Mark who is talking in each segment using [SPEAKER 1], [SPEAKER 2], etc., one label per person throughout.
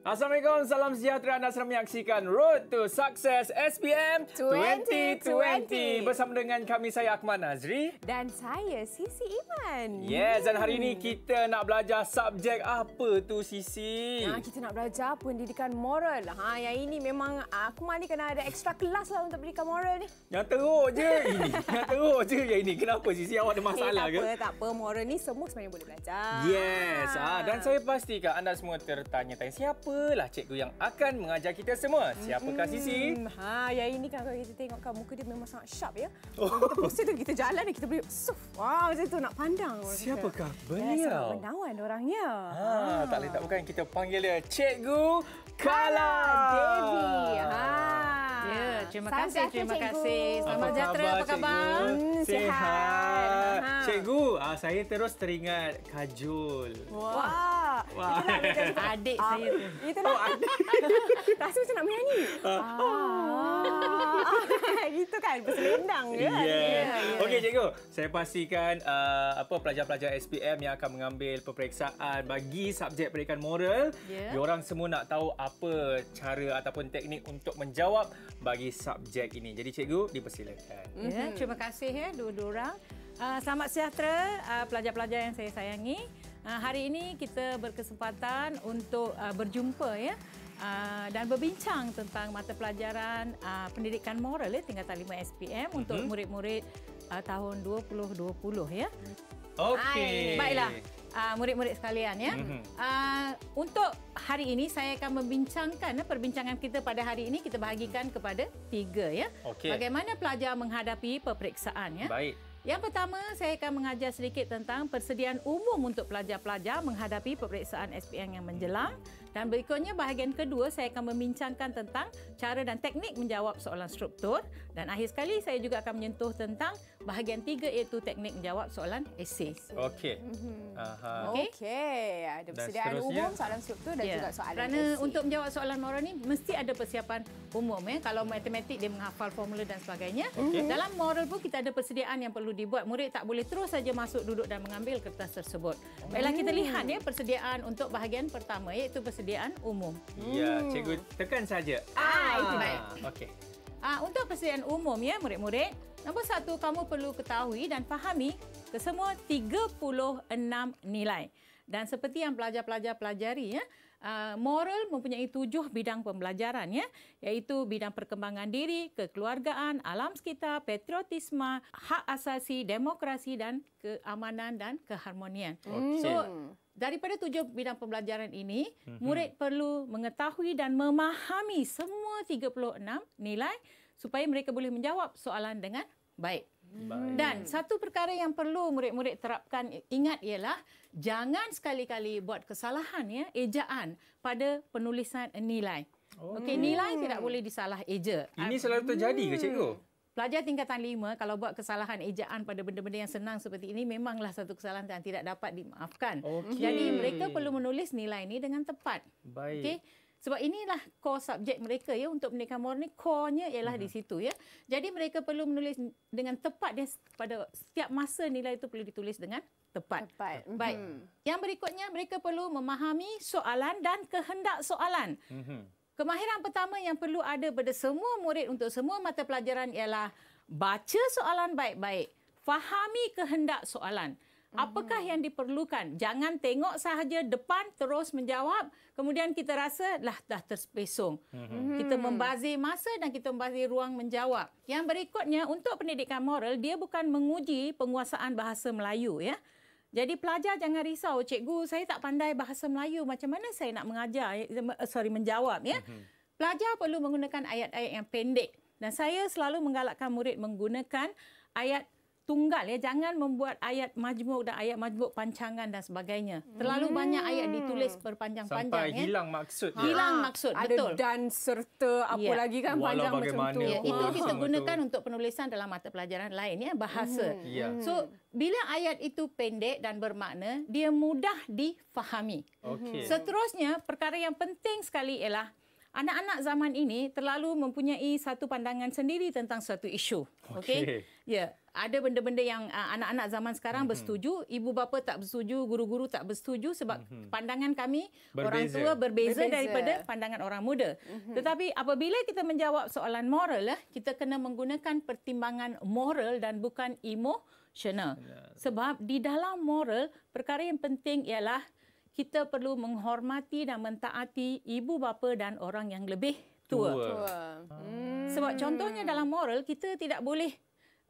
[SPEAKER 1] Assalamualaikum, salam sejahtera anda sedang menyaksikan Road to Success SPM 2020. 2020. Bersama dengan kami, saya Akmal Nazri.
[SPEAKER 2] Dan saya, Sisi Iman. Yes, dan hari ini
[SPEAKER 1] kita nak belajar subjek apa tu Sisi? Nah, kita
[SPEAKER 2] nak belajar pendidikan moral. Ha, yang ini memang Akmal ni kena ada ekstra kelas lah untuk pendidikan moral ni.
[SPEAKER 1] Yang teruk je Yang teruk je yang ini. Kenapa Sisi? Awak ada eh, masalah hey, tak ke? Apa,
[SPEAKER 2] tak apa, moral ni semua sebenarnya boleh belajar. Yes, ah, ha.
[SPEAKER 1] dan saya pastikan anda semua tertanya-tanya. Siapa siapalah cikgu yang akan mengajar kita semua? Siapakah hmm, Sisi? Hmm,
[SPEAKER 2] ha, ya ini kan kalau kita tengok tengokkan muka dia memang sangat sharp ya. Kalau oh. kita pusing tu kita jalan ni kita boleh suf. Wah, wow, macam tu nak pandang. Siapakah kita. beliau? Ya, sangat menawan orangnya. Ha, ha. Tak boleh
[SPEAKER 1] tak bukan kita panggil dia Cikgu Kala. Kala Devi.
[SPEAKER 3] Ha. Ya, terima kasih, terima kasih. Selamat sejahtera, apa khabar?
[SPEAKER 2] Sihat.
[SPEAKER 1] Cikgu, uh, saya terus teringat Kajul.
[SPEAKER 2] Wah. Wah. Wah. Adik saya. Uh. Itu, lah. Oh, rasa macam nak menyanyi. Ah. Oh. Ah. Itu kan berselendang kan? ya. Yeah. Yeah. Yeah.
[SPEAKER 1] Okey cikgu, saya pastikan uh, apa pelajar-pelajar SPM yang akan mengambil peperiksaan bagi subjek pendidikan moral, yeah. diorang semua nak tahu apa cara ataupun teknik untuk menjawab bagi subjek ini. Jadi cikgu dipersilakan. Mhm. Ya, yeah.
[SPEAKER 3] terima kasih ya dua-dua orang. Uh, selamat sejahtera uh, pelajar-pelajar yang saya sayangi. Ah, hari ini kita berkesempatan untuk ah, berjumpa ya ah, dan berbincang tentang mata pelajaran pendidikan moral ya tingkatan 5 SPM mm-hmm. untuk murid-murid tahun 2020 ya. Okey. Baiklah. Uh, murid-murid sekalian ya. Uh, untuk hari ini saya akan membincangkan uh, perbincangan kita pada hari ini kita bahagikan kepada tiga ya. Okay. Bagaimana pelajar menghadapi peperiksaan ya. Baik. Yang pertama, saya akan mengajar sedikit tentang persediaan umum untuk pelajar-pelajar menghadapi peperiksaan SPM yang menjelang. Dan berikutnya bahagian kedua saya akan membincangkan tentang cara dan teknik menjawab soalan struktur dan akhir sekali saya juga akan menyentuh tentang bahagian tiga iaitu teknik menjawab soalan esei.
[SPEAKER 1] Okey. Mm-hmm.
[SPEAKER 3] Okey. Ada persediaan umum soalan struktur dan yeah. juga soalan esei. Kerana AC. untuk menjawab soalan moral ini mesti ada persiapan umum ya. Kalau matematik dia menghafal formula dan sebagainya. Okay. Dalam moral pun kita ada persediaan yang perlu dibuat. Murid tak boleh terus saja masuk duduk dan mengambil kertas tersebut. Baiklah kita hmm. lihat ya persediaan untuk bahagian pertama iaitu persediaan persediaan umum. Ya, hmm. cikgu
[SPEAKER 1] tekan saja. Ah,
[SPEAKER 3] ah, itu baik. Okey. Ah, untuk persediaan umum ya, murid-murid. Nombor satu, kamu perlu ketahui dan fahami kesemua 36 nilai. Dan seperti yang pelajar-pelajar pelajari ya, Ah, moral mempunyai tujuh bidang pembelajaran ya iaitu bidang perkembangan diri, kekeluargaan, alam sekitar, patriotisme, hak asasi, demokrasi dan keamanan dan keharmonian. Okay. Hmm. So daripada tujuh bidang pembelajaran ini, hmm. murid perlu mengetahui dan memahami semua 36 nilai supaya mereka boleh menjawab soalan dengan baik. Dan satu perkara yang perlu murid-murid terapkan ingat ialah jangan sekali-kali buat kesalahan ya ejaan pada penulisan nilai. Oh. Okey nilai tidak boleh disalah eja.
[SPEAKER 1] Ini selalu terjadi ke cikgu? Hmm.
[SPEAKER 3] Pelajar tingkatan lima kalau buat kesalahan ejaan pada benda-benda yang senang seperti ini memanglah satu kesalahan yang tidak dapat dimaafkan. Okay. Jadi mereka perlu menulis nilai ini dengan tepat. Baik. Okay? Sebab inilah core subjek mereka ya untuk pendidikan moral ni core-nya ialah uh-huh. di mhm. situ ya. Jadi mereka perlu menulis dengan tepat dia pada setiap masa nilai itu perlu ditulis dengan tepat. tepat. Baik. Hmm. Yang berikutnya mereka perlu memahami soalan dan kehendak soalan. Uh-huh. Kemahiran pertama yang perlu ada pada semua murid untuk semua mata pelajaran ialah baca soalan baik-baik, fahami kehendak soalan. Apakah hmm yang diperlukan? Jangan tengok sahaja depan terus menjawab. Kemudian kita rasa lah dah terspesong.
[SPEAKER 4] hmm Kita
[SPEAKER 3] mhm. membazir masa dan kita membazir ruang menjawab. Yang berikutnya untuk pendidikan moral, dia bukan menguji penguasaan bahasa Melayu ya. Jadi pelajar jangan risau, cikgu saya tak pandai bahasa Melayu, macam mana saya nak mengajar eh, sorry menjawab ya. hmm Pelajar perlu menggunakan ayat-ayat yang pendek. Dan saya selalu menggalakkan murid menggunakan ayat tunggal ya jangan membuat ayat majmuk dan ayat majmuk pancangan dan sebagainya terlalu hmm. banyak ayat ditulis berpanjang-panjang ya. hilang
[SPEAKER 1] maksud hilang ha. maksud ada betul dan
[SPEAKER 3] serta apa ya. lagi kan Walau panjang macam tu ya, itu ha. kita gunakan ha. untuk penulisan dalam mata pelajaran lain ya bahasa hmm. ya. so bila ayat itu pendek dan bermakna dia mudah difahami okay. seterusnya perkara yang penting sekali ialah Anak-anak zaman ini terlalu mempunyai satu pandangan sendiri tentang suatu isu. Okey. Okay? Ya, ada benda-benda yang uh, anak-anak zaman sekarang mm-hmm. bersetuju, ibu bapa tak bersetuju, guru-guru tak bersetuju sebab mm-hmm. pandangan kami berbeza. orang tua berbeza, berbeza daripada pandangan orang muda. Mm-hmm. Tetapi apabila kita menjawab soalan moral, eh, kita kena menggunakan pertimbangan moral dan bukan emotional. Sebab di dalam moral, perkara yang penting ialah kita perlu menghormati dan mentaati ibu bapa dan orang yang lebih tua. tua. tua. Hmm. Sebab contohnya dalam moral kita tidak boleh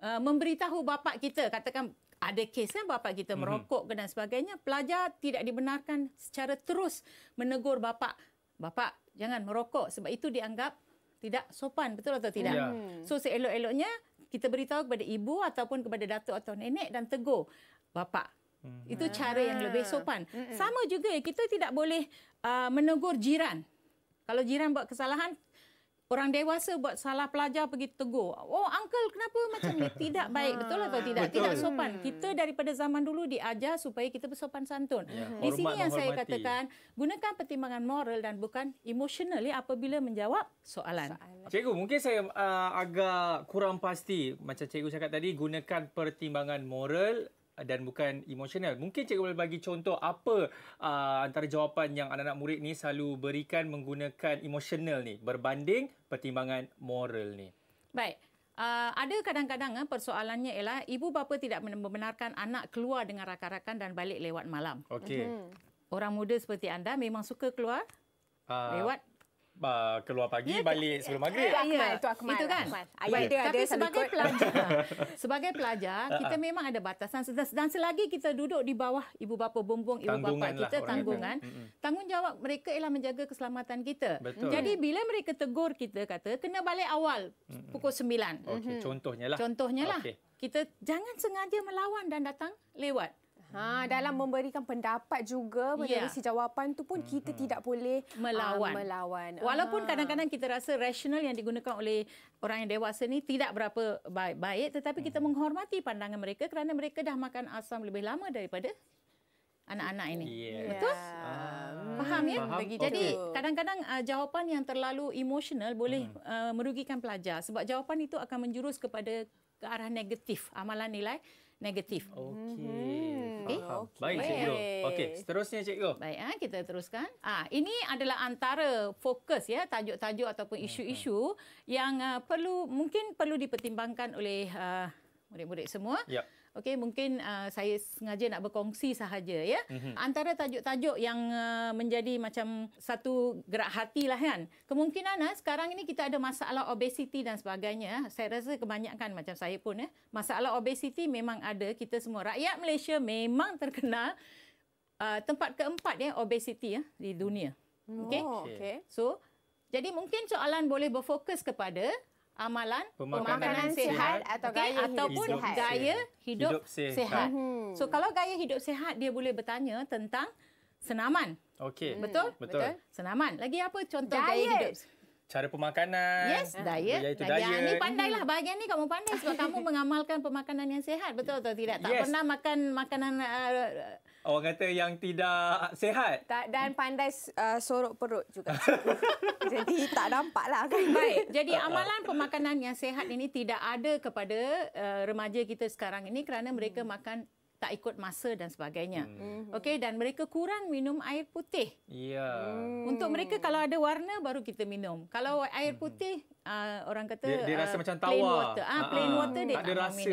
[SPEAKER 3] uh, memberitahu bapa kita katakan ada kes kan bapa kita mhm. merokok dan sebagainya pelajar tidak dibenarkan secara terus menegur bapa bapa jangan merokok sebab itu dianggap tidak sopan betul atau tidak yeah. Hmm. so seelok-eloknya kita beritahu kepada ibu ataupun kepada datuk atau nenek dan tegur bapa Hmm. Itu ah. cara yang lebih ah. sopan. Mm-mm. Sama juga kita tidak boleh uh, menegur jiran. Kalau jiran buat kesalahan, orang dewasa buat salah pelajar pergi tegur. Oh, uncle kenapa macam ni? Tidak baik, betul atau tidak? Betul. Tidak sopan. Hmm. Kita daripada zaman dulu diajar supaya kita bersopan santun. Ya, Di sini hormat, yang saya katakan, gunakan pertimbangan moral dan bukan emosional apabila menjawab soalan. soalan.
[SPEAKER 1] Cikgu, mungkin saya uh, agak kurang pasti. Macam cikgu cakap tadi, gunakan pertimbangan moral dan bukan emosional. Mungkin cikgu boleh bagi contoh apa uh, antara jawapan yang anak-anak murid ni selalu berikan menggunakan emosional ni berbanding pertimbangan moral ni.
[SPEAKER 3] Baik. Uh, ada kadang-kadang uh, persoalannya ialah ibu bapa tidak membenarkan anak keluar dengan rakan-rakan dan balik lewat malam. Okey. Mm-hmm. Orang muda seperti anda memang suka keluar
[SPEAKER 1] uh, lewat uh, keluar pagi yeah, balik yeah, sebelum maghrib. Yeah,
[SPEAKER 3] yeah. Itu akmal. Itu kan. Akmal. Tapi ada sebagai pelajar. sebagai ha, ha. pelajar kita memang ada batasan dan selagi kita duduk di bawah ibu bapa bumbung ibu bapa lah kita tanggungan tanggungjawab mereka ialah menjaga keselamatan kita. Betul. Jadi bila mereka tegur kita kata kena balik awal pukul 9. Okey mm-hmm. contohnya lah. Contohnya lah. Okay. Kita jangan sengaja melawan dan datang lewat. Ha, dalam memberikan pendapat juga menerusi ya.
[SPEAKER 2] yeah. jawapan tu pun kita tidak boleh ah, melawan. Uh, melawan. Walaupun ah.
[SPEAKER 3] kadang-kadang kita rasa rasional yang digunakan oleh orang yang dewasa ni tidak berapa baik-baik tetapi mm. kita menghormati pandangan mereka kerana mereka dah makan asam lebih lama daripada anak-anak ini.
[SPEAKER 4] Yeah. Betul? Yeah.
[SPEAKER 2] Ya. Faham ya? Faham. Bagi. Jadi
[SPEAKER 3] kadang-kadang uh, jawapan yang terlalu emosional boleh hmm. uh, merugikan pelajar sebab jawapan itu akan menjurus kepada ke arah negatif, amalan nilai negatif. Okey. Okay. Mhm.
[SPEAKER 1] Eh, Baik, Baik cikgu. Okey, seterusnya cikgu.
[SPEAKER 3] Baik, ha, kita teruskan. Ah, ini adalah antara fokus ya, tajuk-tajuk ataupun hmm, isu-isu hmm. yang uh, perlu mungkin perlu dipertimbangkan oleh uh, murid-murid semua. Yep. Ya. Okey, mungkin uh, saya sengaja nak berkongsi sahaja ya. Mm-hmm. Antara tajuk-tajuk yang uh, menjadi macam satu gerak hati lah kan. Kemungkinan uh, sekarang ini kita ada masalah obesiti dan sebagainya. Uh. Saya rasa kebanyakan macam saya pun ya. Masalah obesiti memang ada. Kita semua rakyat Malaysia memang terkenal uh, tempat keempat ya obesiti ya di dunia. Okey. Oh, okay. So, jadi mungkin soalan boleh berfokus kepada amalan pemakanan, pemakanan sihat atau okay, gaya ataupun hidup gaya hidup, hidup sihat. Hmm. So kalau gaya hidup sihat dia boleh bertanya tentang senaman.
[SPEAKER 1] Okey. Hmm. Betul? Betul.
[SPEAKER 3] Senaman. Lagi apa contoh diet. gaya hidup?
[SPEAKER 1] Cara pemakanan. Yes, diet. Iaitu diet. diet. Ini
[SPEAKER 3] pandailah. Bahagian ni kamu pandai sebab kamu mengamalkan pemakanan yang sihat. Betul atau tidak? Tak yes. pernah makan makanan uh,
[SPEAKER 1] Orang kata yang tidak sehat
[SPEAKER 3] Tak, dan pandai uh, sorok perut juga. jadi tak nampak lah. Kan? Baik, jadi amalan pemakanan yang sehat ini tidak ada kepada uh, remaja kita sekarang ini kerana mereka hmm. makan tak ikut masa dan sebagainya. Hmm. Mhm. Okey dan mereka kurang minum air putih.
[SPEAKER 1] Ya. Yeah. Hmm. Untuk mereka
[SPEAKER 3] kalau ada warna baru kita minum. Kalau air hmm. putih hmm. uh, orang kata dia, dia rasa uh, macam tawa. Ah, plain water. Ah ha, plain water hmm. dia tak, tak rasa.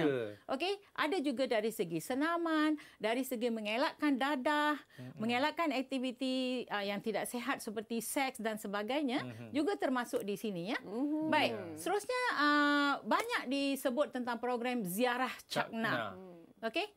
[SPEAKER 3] Okey, ada juga dari segi senaman, dari segi mengelakkan dadah, hmm. mengelakkan aktiviti uh, yang tidak sihat seperti seks dan sebagainya hmm. juga termasuk di sini ya. Hmm. Baik. Yeah. Seterusnya uh, banyak disebut tentang program ziarah cakna. cakna. Okey.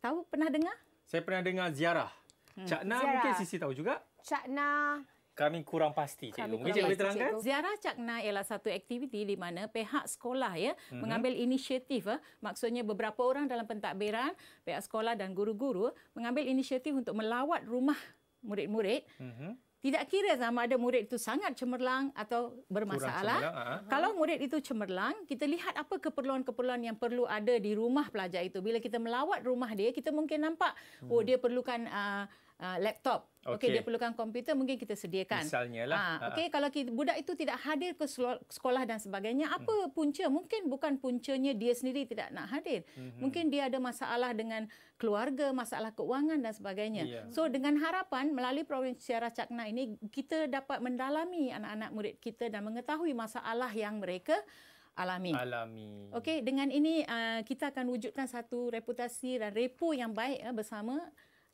[SPEAKER 3] Tahu pernah dengar?
[SPEAKER 1] Saya pernah dengar ziarah.
[SPEAKER 3] Hmm. Cakna ziarah. mungkin Sisi tahu juga. Cakna
[SPEAKER 1] kami kurang pasti cikgu. Kami mungkin cikgu boleh terangkan. Cikgu.
[SPEAKER 3] Ziarah Cakna ialah satu aktiviti di mana pihak sekolah ya hmm mengambil inisiatif ya, maksudnya beberapa orang dalam pentadbiran, pihak sekolah dan guru-guru mengambil inisiatif untuk melawat rumah murid-murid. Mhm tidak kira sama ada murid itu sangat cemerlang atau bermasalah. Cemerlang, Kalau murid itu cemerlang, kita lihat apa keperluan-keperluan yang perlu ada di rumah pelajar itu. Bila kita melawat rumah dia, kita mungkin nampak, oh, hmm. oh dia perlukan... Uh, uh, laptop. Okay. okay, dia perlukan komputer, mungkin kita sediakan. Misalnya lah. Ha, ah, ah. okay, uh kalau kita, budak itu tidak hadir ke sekolah dan sebagainya, apa hmm. punca? Mungkin bukan puncanya dia sendiri tidak nak hadir. Hmm. Mungkin dia ada masalah dengan keluarga, masalah keuangan dan sebagainya. Yeah. So, dengan harapan melalui program Siara Cakna ini, kita dapat mendalami anak-anak murid kita dan mengetahui masalah yang mereka alami. Alami. Okey, dengan ini uh, kita akan wujudkan satu reputasi dan repo yang baik uh, bersama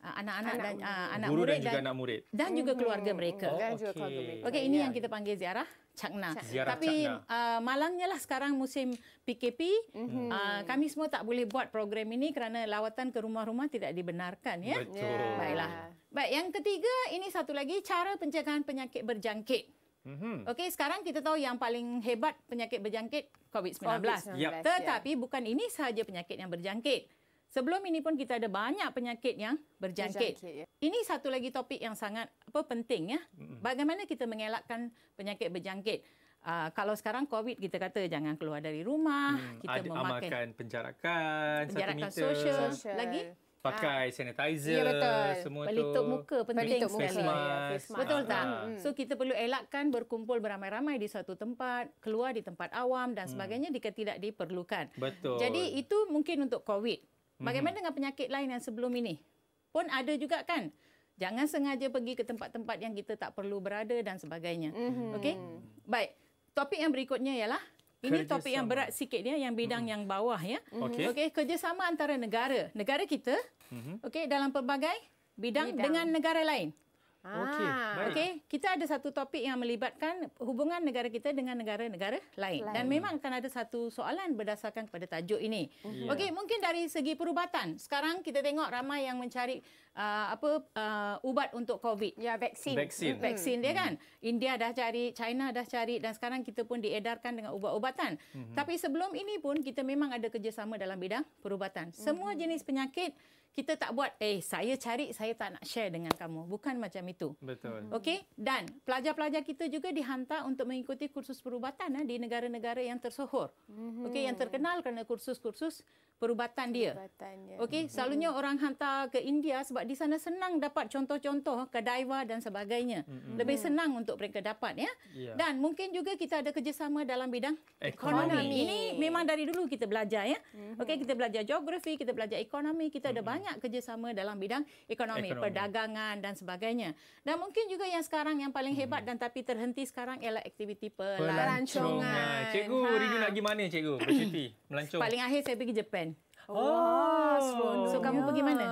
[SPEAKER 3] Ah, anak-anak ah, dan murid. anak murid dan juga dan, murid dan juga mm-hmm. keluarga mereka oh, dan juga okay. keluarga Okey ini ya. yang kita panggil ziarah Cakna. Ziarah Tapi Uh, malangnya lah sekarang musim PKP. Mm-hmm. Uh, kami semua tak boleh buat program ini kerana lawatan ke rumah-rumah tidak dibenarkan ya. Betul. Yeah. Baiklah. Baik yang ketiga ini satu lagi cara pencegahan penyakit berjangkit. Mm-hmm. Okey, sekarang kita tahu yang paling hebat penyakit berjangkit COVID-19. COVID-19 ya. Tetapi yeah. bukan ini sahaja penyakit yang berjangkit. Sebelum ini pun kita ada banyak penyakit yang berjangkit. berjangkit ya. Ini satu lagi topik yang sangat apa penting ya. Bagaimana kita mengelakkan penyakit berjangkit? Uh, kalau sekarang COVID kita kata jangan keluar dari rumah, hmm, kita ada, memakai amalkan
[SPEAKER 1] penjarakan, penjarakan satu meter, social, social. lagi pakai ha. sanitizer ya, betul. semua pelitup muka penting pelitup sekali. muka sekali betul uh-huh. tak ah. hmm. so
[SPEAKER 3] kita perlu elakkan berkumpul beramai-ramai di suatu tempat keluar di tempat awam dan hmm. sebagainya hmm. jika tidak diperlukan
[SPEAKER 1] betul jadi
[SPEAKER 3] itu mungkin untuk covid Bagaimana hmm. dengan penyakit lain yang sebelum ini? Pun ada juga kan? Jangan sengaja pergi ke tempat-tempat yang kita tak perlu berada dan sebagainya. Hmm. Okey? Baik. Topik yang berikutnya ialah ini kerjasama. topik yang berat sikit ya, yang bidang mm-hmm. yang bawah ya. Hmm. Okey, okay, kerjasama antara negara, negara kita, mm-hmm. okey dalam pelbagai bidang, bidang dengan negara lain.
[SPEAKER 4] Okey, ah. okay.
[SPEAKER 3] kita ada satu topik yang melibatkan hubungan negara kita dengan negara-negara lain. lain. Dan memang akan ada satu soalan berdasarkan kepada tajuk ini. Yeah. Okey, mungkin dari segi perubatan. Sekarang kita tengok ramai yang mencari uh, apa uh, ubat untuk COVID. Ya, yeah, vaksin. Vaksin. Mm. Vaksin dia ya hmm. kan. India dah cari, China dah cari dan sekarang kita pun diedarkan dengan ubat-ubatan. hmm Tapi sebelum ini pun kita memang ada kerjasama dalam bidang perubatan. hmm Semua jenis penyakit kita tak buat eh saya cari saya tak nak share dengan kamu bukan macam itu betul hmm. okey dan pelajar-pelajar kita juga dihantar untuk mengikuti kursus perubatan eh, di negara-negara yang tersohor mm-hmm. okey yang terkenal kerana kursus-kursus perubatan dia. Okey, mm-hmm. selalunya orang hantar ke India sebab di sana senang dapat contoh-contoh ke Daiwa dan sebagainya. Mm-hmm. Lebih ya. senang untuk mereka dapat ya. Yeah. Dan mungkin juga kita ada kerjasama dalam bidang ekonomi. ekonomi. Ini memang dari dulu kita belajar ya. Mm-hmm. Okey, kita belajar geografi, kita belajar ekonomi, kita mm-hmm. ada banyak kerjasama dalam bidang ekonomi, ekonomi, perdagangan dan sebagainya. Dan mungkin juga yang sekarang yang paling hebat mm-hmm. dan tapi terhenti sekarang ialah aktiviti pelancongan. pelancongan.
[SPEAKER 1] Cikgu, ha. rindu nak pergi mana cikgu? Bercuti, melancong. Paling akhir
[SPEAKER 3] saya pergi Jepun. Oh, oh seronoknya. So kamu pergi mana?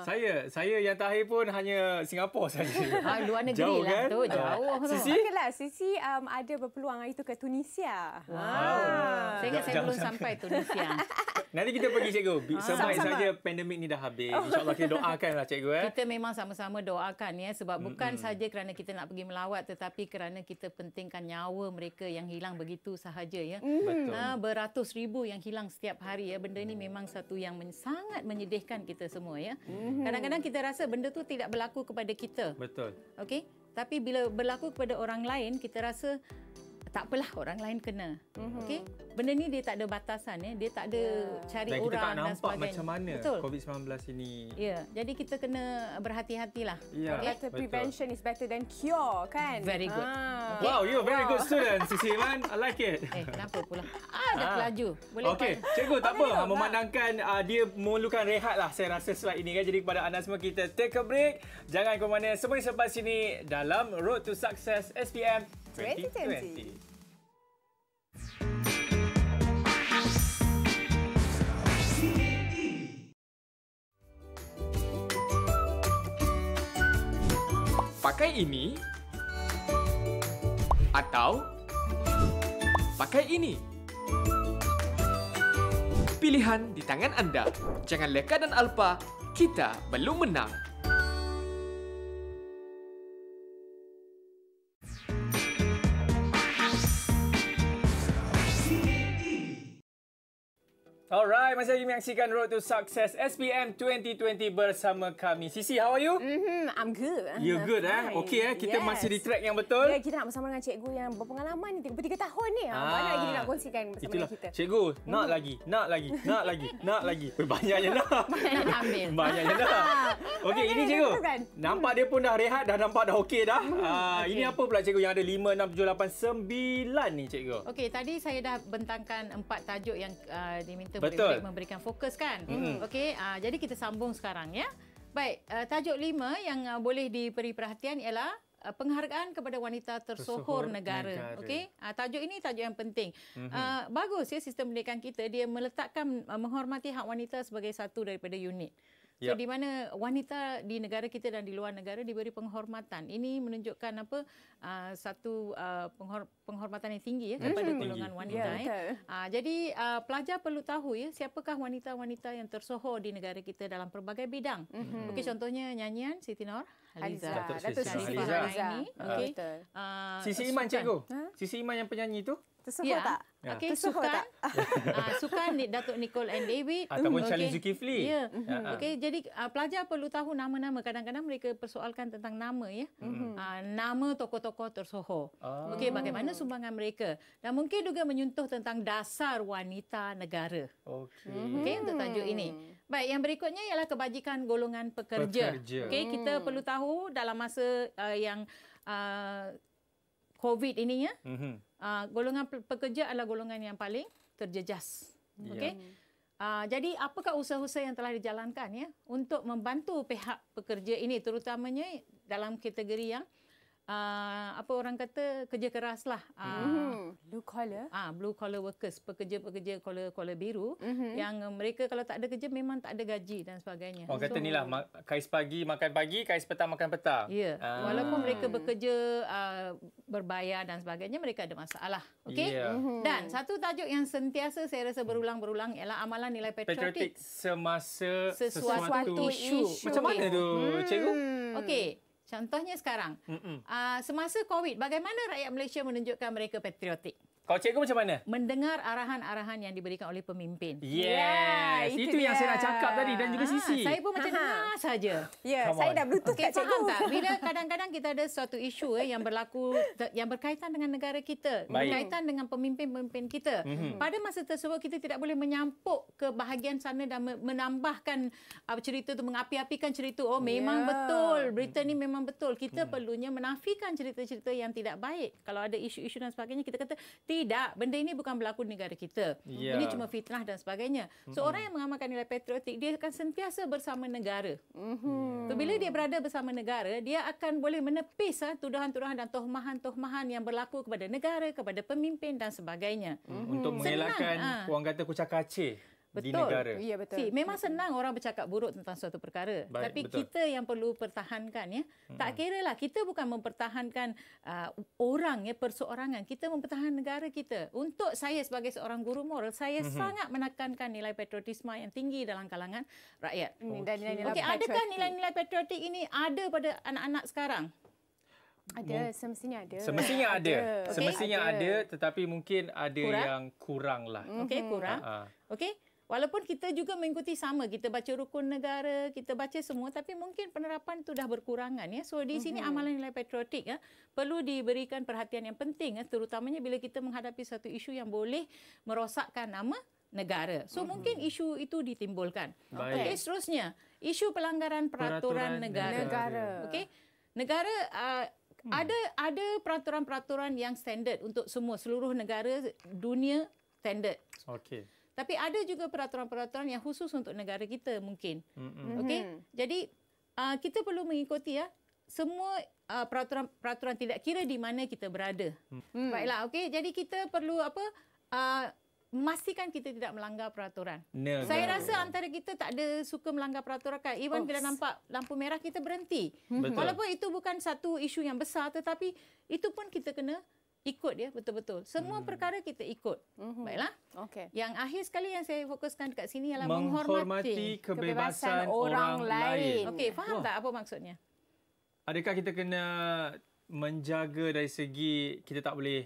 [SPEAKER 1] Saya, saya yang terakhir pun hanya Singapura saja. Ha, luar negeri jauh, lah kan? tu, ah. jauh.
[SPEAKER 2] Oh, Sisi? Okay lah, Sisi um, ada berpeluang hari tu ke
[SPEAKER 3] Tunisia. Wow. Ah. Saya ingat saya belum sampai Tunisia.
[SPEAKER 1] Nanti kita pergi cikgu. Ah. Sampai saja pandemik ni dah habis. Oh. InsyaAllah kita doakanlah lah cikgu. Eh. Kita
[SPEAKER 3] memang sama-sama doakan ya. Sebab mm-hmm. bukan saja kerana kita nak pergi melawat. Tetapi kerana kita pentingkan nyawa mereka yang hilang begitu sahaja ya. Mm. Ha, beratus ribu yang hilang setiap hari ya. Benda ini memang satu yang men- sangat menyedihkan kita semua ya. mm Kadang-kadang kita rasa benda tu tidak berlaku kepada kita. Betul. Okey. Tapi bila berlaku kepada orang lain, kita rasa tak apalah orang lain kena. Mm-hmm. Okey. Benda ni dia tak ada batasan eh. Dia tak ada yeah. cari dan orang dan sebagainya. Kita tak nampak macam mana Betul.
[SPEAKER 1] COVID-19 ini.
[SPEAKER 3] Ya. Yeah. Jadi kita kena berhati-hatilah. Yeah. Okay? Better prevention Betul. is better than cure, kan? Very good. Ah. Okay. Wow, you very
[SPEAKER 1] good student, Sisi Iman. I like it. Eh, kenapa pula?
[SPEAKER 3] Ah, dah kelaju. Ah. Boleh. Okey.
[SPEAKER 1] Cikgu, tak okay, apa. Memandangkan uh, dia memerlukan rehat lah saya rasa selepas ini kan. Jadi kepada anda semua kita take a break. Jangan ke mana. Semua sebab sini dalam Road to Success SPM 2020. Pakai ini atau pakai ini. Pilihan di tangan anda. Jangan leka dan alpa, kita belum menang. Alright, masih lagi menyaksikan Road to Success SPM 2020 bersama kami. Sisi,
[SPEAKER 2] how are you? Mm-hmm, I'm good. You good, eh? Okay, eh? kita yes. masih di track yang betul. Ya, yeah, kita nak bersama dengan cikgu yang berpengalaman ni, 33 tahun ni. Ah. ah banyak lagi nak kongsikan bersama Itulah. dengan kita.
[SPEAKER 1] Cikgu, nak mm. lagi, nak lagi, nak lagi, nak lagi. Banyaknya nak.
[SPEAKER 2] Banyak nak ambil.
[SPEAKER 1] Banyaknya nak. Ah. Okey, ini cikgu. Kan? Nampak dia pun dah rehat, dah nampak dah okey dah. Uh, hmm. ah, okay. Ini apa pula cikgu yang ada 5, 6, 7, 8, 9 ni cikgu?
[SPEAKER 4] Okey,
[SPEAKER 3] tadi saya dah bentangkan empat tajuk yang uh, ah, diminta Betul. memberikan fokus kan? Mm. Okey, uh, jadi kita sambung sekarang ya. Baik, uh, tajuk 5 yang uh, boleh diberi perhatian ialah Uh, penghargaan kepada wanita tersohor, tersohor negara, negara. okey uh, tajuk ini tajuk yang penting mm-hmm. uh, bagus ya sistem pendidikan kita dia meletakkan uh, menghormati hak wanita sebagai satu daripada unit Yep. Ya. di mana wanita di negara kita dan di luar negara diberi penghormatan. Ini menunjukkan apa uh, satu uh, penghormatan yang tinggi ya hmm. kepada mm-hmm. golongan wanita. Yeah, okay. uh, jadi uh, pelajar perlu tahu ya siapakah wanita-wanita yang tersohor di negara kita dalam pelbagai bidang. Mm-hmm. Okey contohnya nyanyian Siti Nor Aliza.
[SPEAKER 1] Dato' Siti Nor Aliza. Okey.
[SPEAKER 3] Uh, Siti Iman cikgu. Huh? Siti Iman yang penyanyi itu? Tersohor yeah. tak? Yeah. Okay, Tersohor sukan. Tak? uh, sukan ni Datuk Nicole and David. Ataupun Charlie okay. Zulkifli. Ya. Yeah. Mhm. uh Okay, jadi uh, pelajar perlu tahu nama-nama. Kadang-kadang mereka persoalkan tentang nama ya. Uh-huh. Uh, nama tokoh-tokoh Tersohor. Oh. Okay, bagaimana sumbangan mereka. Dan mungkin juga menyentuh tentang dasar wanita negara. Okay. Mhm. Okay, untuk tajuk ini. Baik, yang berikutnya ialah kebajikan golongan pekerja. pekerja. Okay, kita hmm. perlu tahu dalam masa uh, yang uh, COVID ini ya. Uh-huh uh, golongan pekerja adalah golongan yang paling terjejas. Yeah. Okey. Uh, jadi apakah usaha-usaha yang telah dijalankan ya untuk membantu pihak pekerja ini terutamanya dalam kategori yang Ah, apa orang kata kerja keras lah uh, ah, mm-hmm. blue collar ah uh, blue collar workers pekerja pekerja collar collar biru mm-hmm. yang mereka kalau tak ada kerja memang tak ada gaji dan sebagainya orang so, kata ni lah
[SPEAKER 1] ma- kais pagi makan pagi kais petang makan petang ya yeah. uh. walaupun mereka
[SPEAKER 3] bekerja uh, berbayar dan sebagainya mereka ada masalah okey yeah. mm-hmm. dan satu tajuk yang sentiasa saya rasa berulang-berulang ialah amalan nilai patriotik, patriotik
[SPEAKER 1] semasa sesuatu, sesuatu isu. isu macam mana tu hmm. cikgu
[SPEAKER 3] okey Contohnya sekarang,
[SPEAKER 1] uh,
[SPEAKER 3] semasa COVID, bagaimana rakyat Malaysia menunjukkan mereka patriotik? Kalau cikgu macam mana? Mendengar arahan-arahan yang diberikan oleh pemimpin. Yes, yes ya, itu, itu yang saya nak cakap tadi dan juga ha, Sisi. Ah, saya pun macam ha, dengar saja. Ya, yeah, saya dah bluetooth okay, kat cikgu. Faham tak? Bila kadang-kadang kita ada suatu isu eh, yang berlaku yang berkaitan dengan negara kita, Baik. berkaitan dengan pemimpin-pemimpin kita. Mm-hmm. Pada masa tersebut kita tidak boleh menyampuk ke bahagian sana dan menambahkan uh, cerita itu mengapi-apikan cerita oh memang yeah. betul, berita ini mhm. memang betul. Kita mm. perlunya menafikan cerita-cerita yang tidak baik. Kalau ada isu-isu dan sebagainya kita kata tidak benda ini bukan berlaku di negara kita yeah. ini cuma fitnah dan sebagainya so mm-hmm. orang yang mengamalkan nilai patriotik dia akan sentiasa bersama negara
[SPEAKER 4] mm-hmm. so, bila
[SPEAKER 3] dia berada bersama negara dia akan boleh menepis ah, tuduhan-tuduhan dan tohmahan-tohmahan yang berlaku kepada negara kepada pemimpin dan sebagainya mm-hmm. untuk mengelakkan Senang, ah. orang
[SPEAKER 1] kata kucak kacih betul. di negara. Ya,
[SPEAKER 3] betul. See, memang senang orang bercakap buruk tentang suatu perkara. Baik, Tapi betul. kita yang perlu pertahankan. ya. Hmm. Tak kira lah, kita bukan mempertahankan uh, orang, ya, perseorangan. Kita mempertahankan negara kita. Untuk saya sebagai seorang guru moral, saya hmm. sangat menekankan nilai patriotisme yang tinggi dalam kalangan rakyat. Mm, okay. Okay. Okay, adakah nilai-nilai patriotik ini ada pada anak-anak sekarang? Ada, semestinya ada. Semestinya ada. ada. Okay. Semestinya ada. ada,
[SPEAKER 1] tetapi mungkin ada kurang? yang kuranglah. Okey, mm-hmm. kurang.
[SPEAKER 3] Okey. Walaupun kita juga mengikuti sama, kita baca rukun negara, kita baca semua tapi mungkin penerapan itu dah berkurangan ya. So di sini mm-hmm. amalan nilai patriotik ya perlu diberikan perhatian yang penting ya terutamanya bila kita menghadapi satu isu yang boleh merosakkan nama negara. So mm-hmm. mungkin isu itu ditimbulkan. Baik. Okay, seterusnya, isu pelanggaran peraturan, peraturan negara. negara. Okey. Negara uh, Hmm. Ada ada peraturan-peraturan yang standard untuk semua seluruh negara dunia standard. Okey. Tapi ada juga peraturan-peraturan yang khusus untuk negara kita mungkin.
[SPEAKER 4] Mm-hmm. Okey.
[SPEAKER 3] Jadi uh, kita perlu mengikuti ya semua uh, peraturan-peraturan tidak kira di mana kita berada. Mm. Baiklah, okey. Jadi kita perlu apa uh, memastikan kita tidak melanggar peraturan. No, Saya no, rasa no. antara kita tak ada suka melanggar peraturan kan. Even Oops. bila nampak lampu merah kita berhenti. Betul. Walaupun itu bukan satu isu yang besar tetapi itu pun kita kena ikut ya betul-betul. Semua hmm. perkara kita ikut. hmm Baiklah. Okay. Yang akhir sekali yang saya fokuskan dekat sini ialah menghormati, menghormati kebebasan, kebebasan orang lain. lain. Okey, faham oh. tak apa maksudnya?
[SPEAKER 1] Adakah kita kena menjaga dari segi kita tak boleh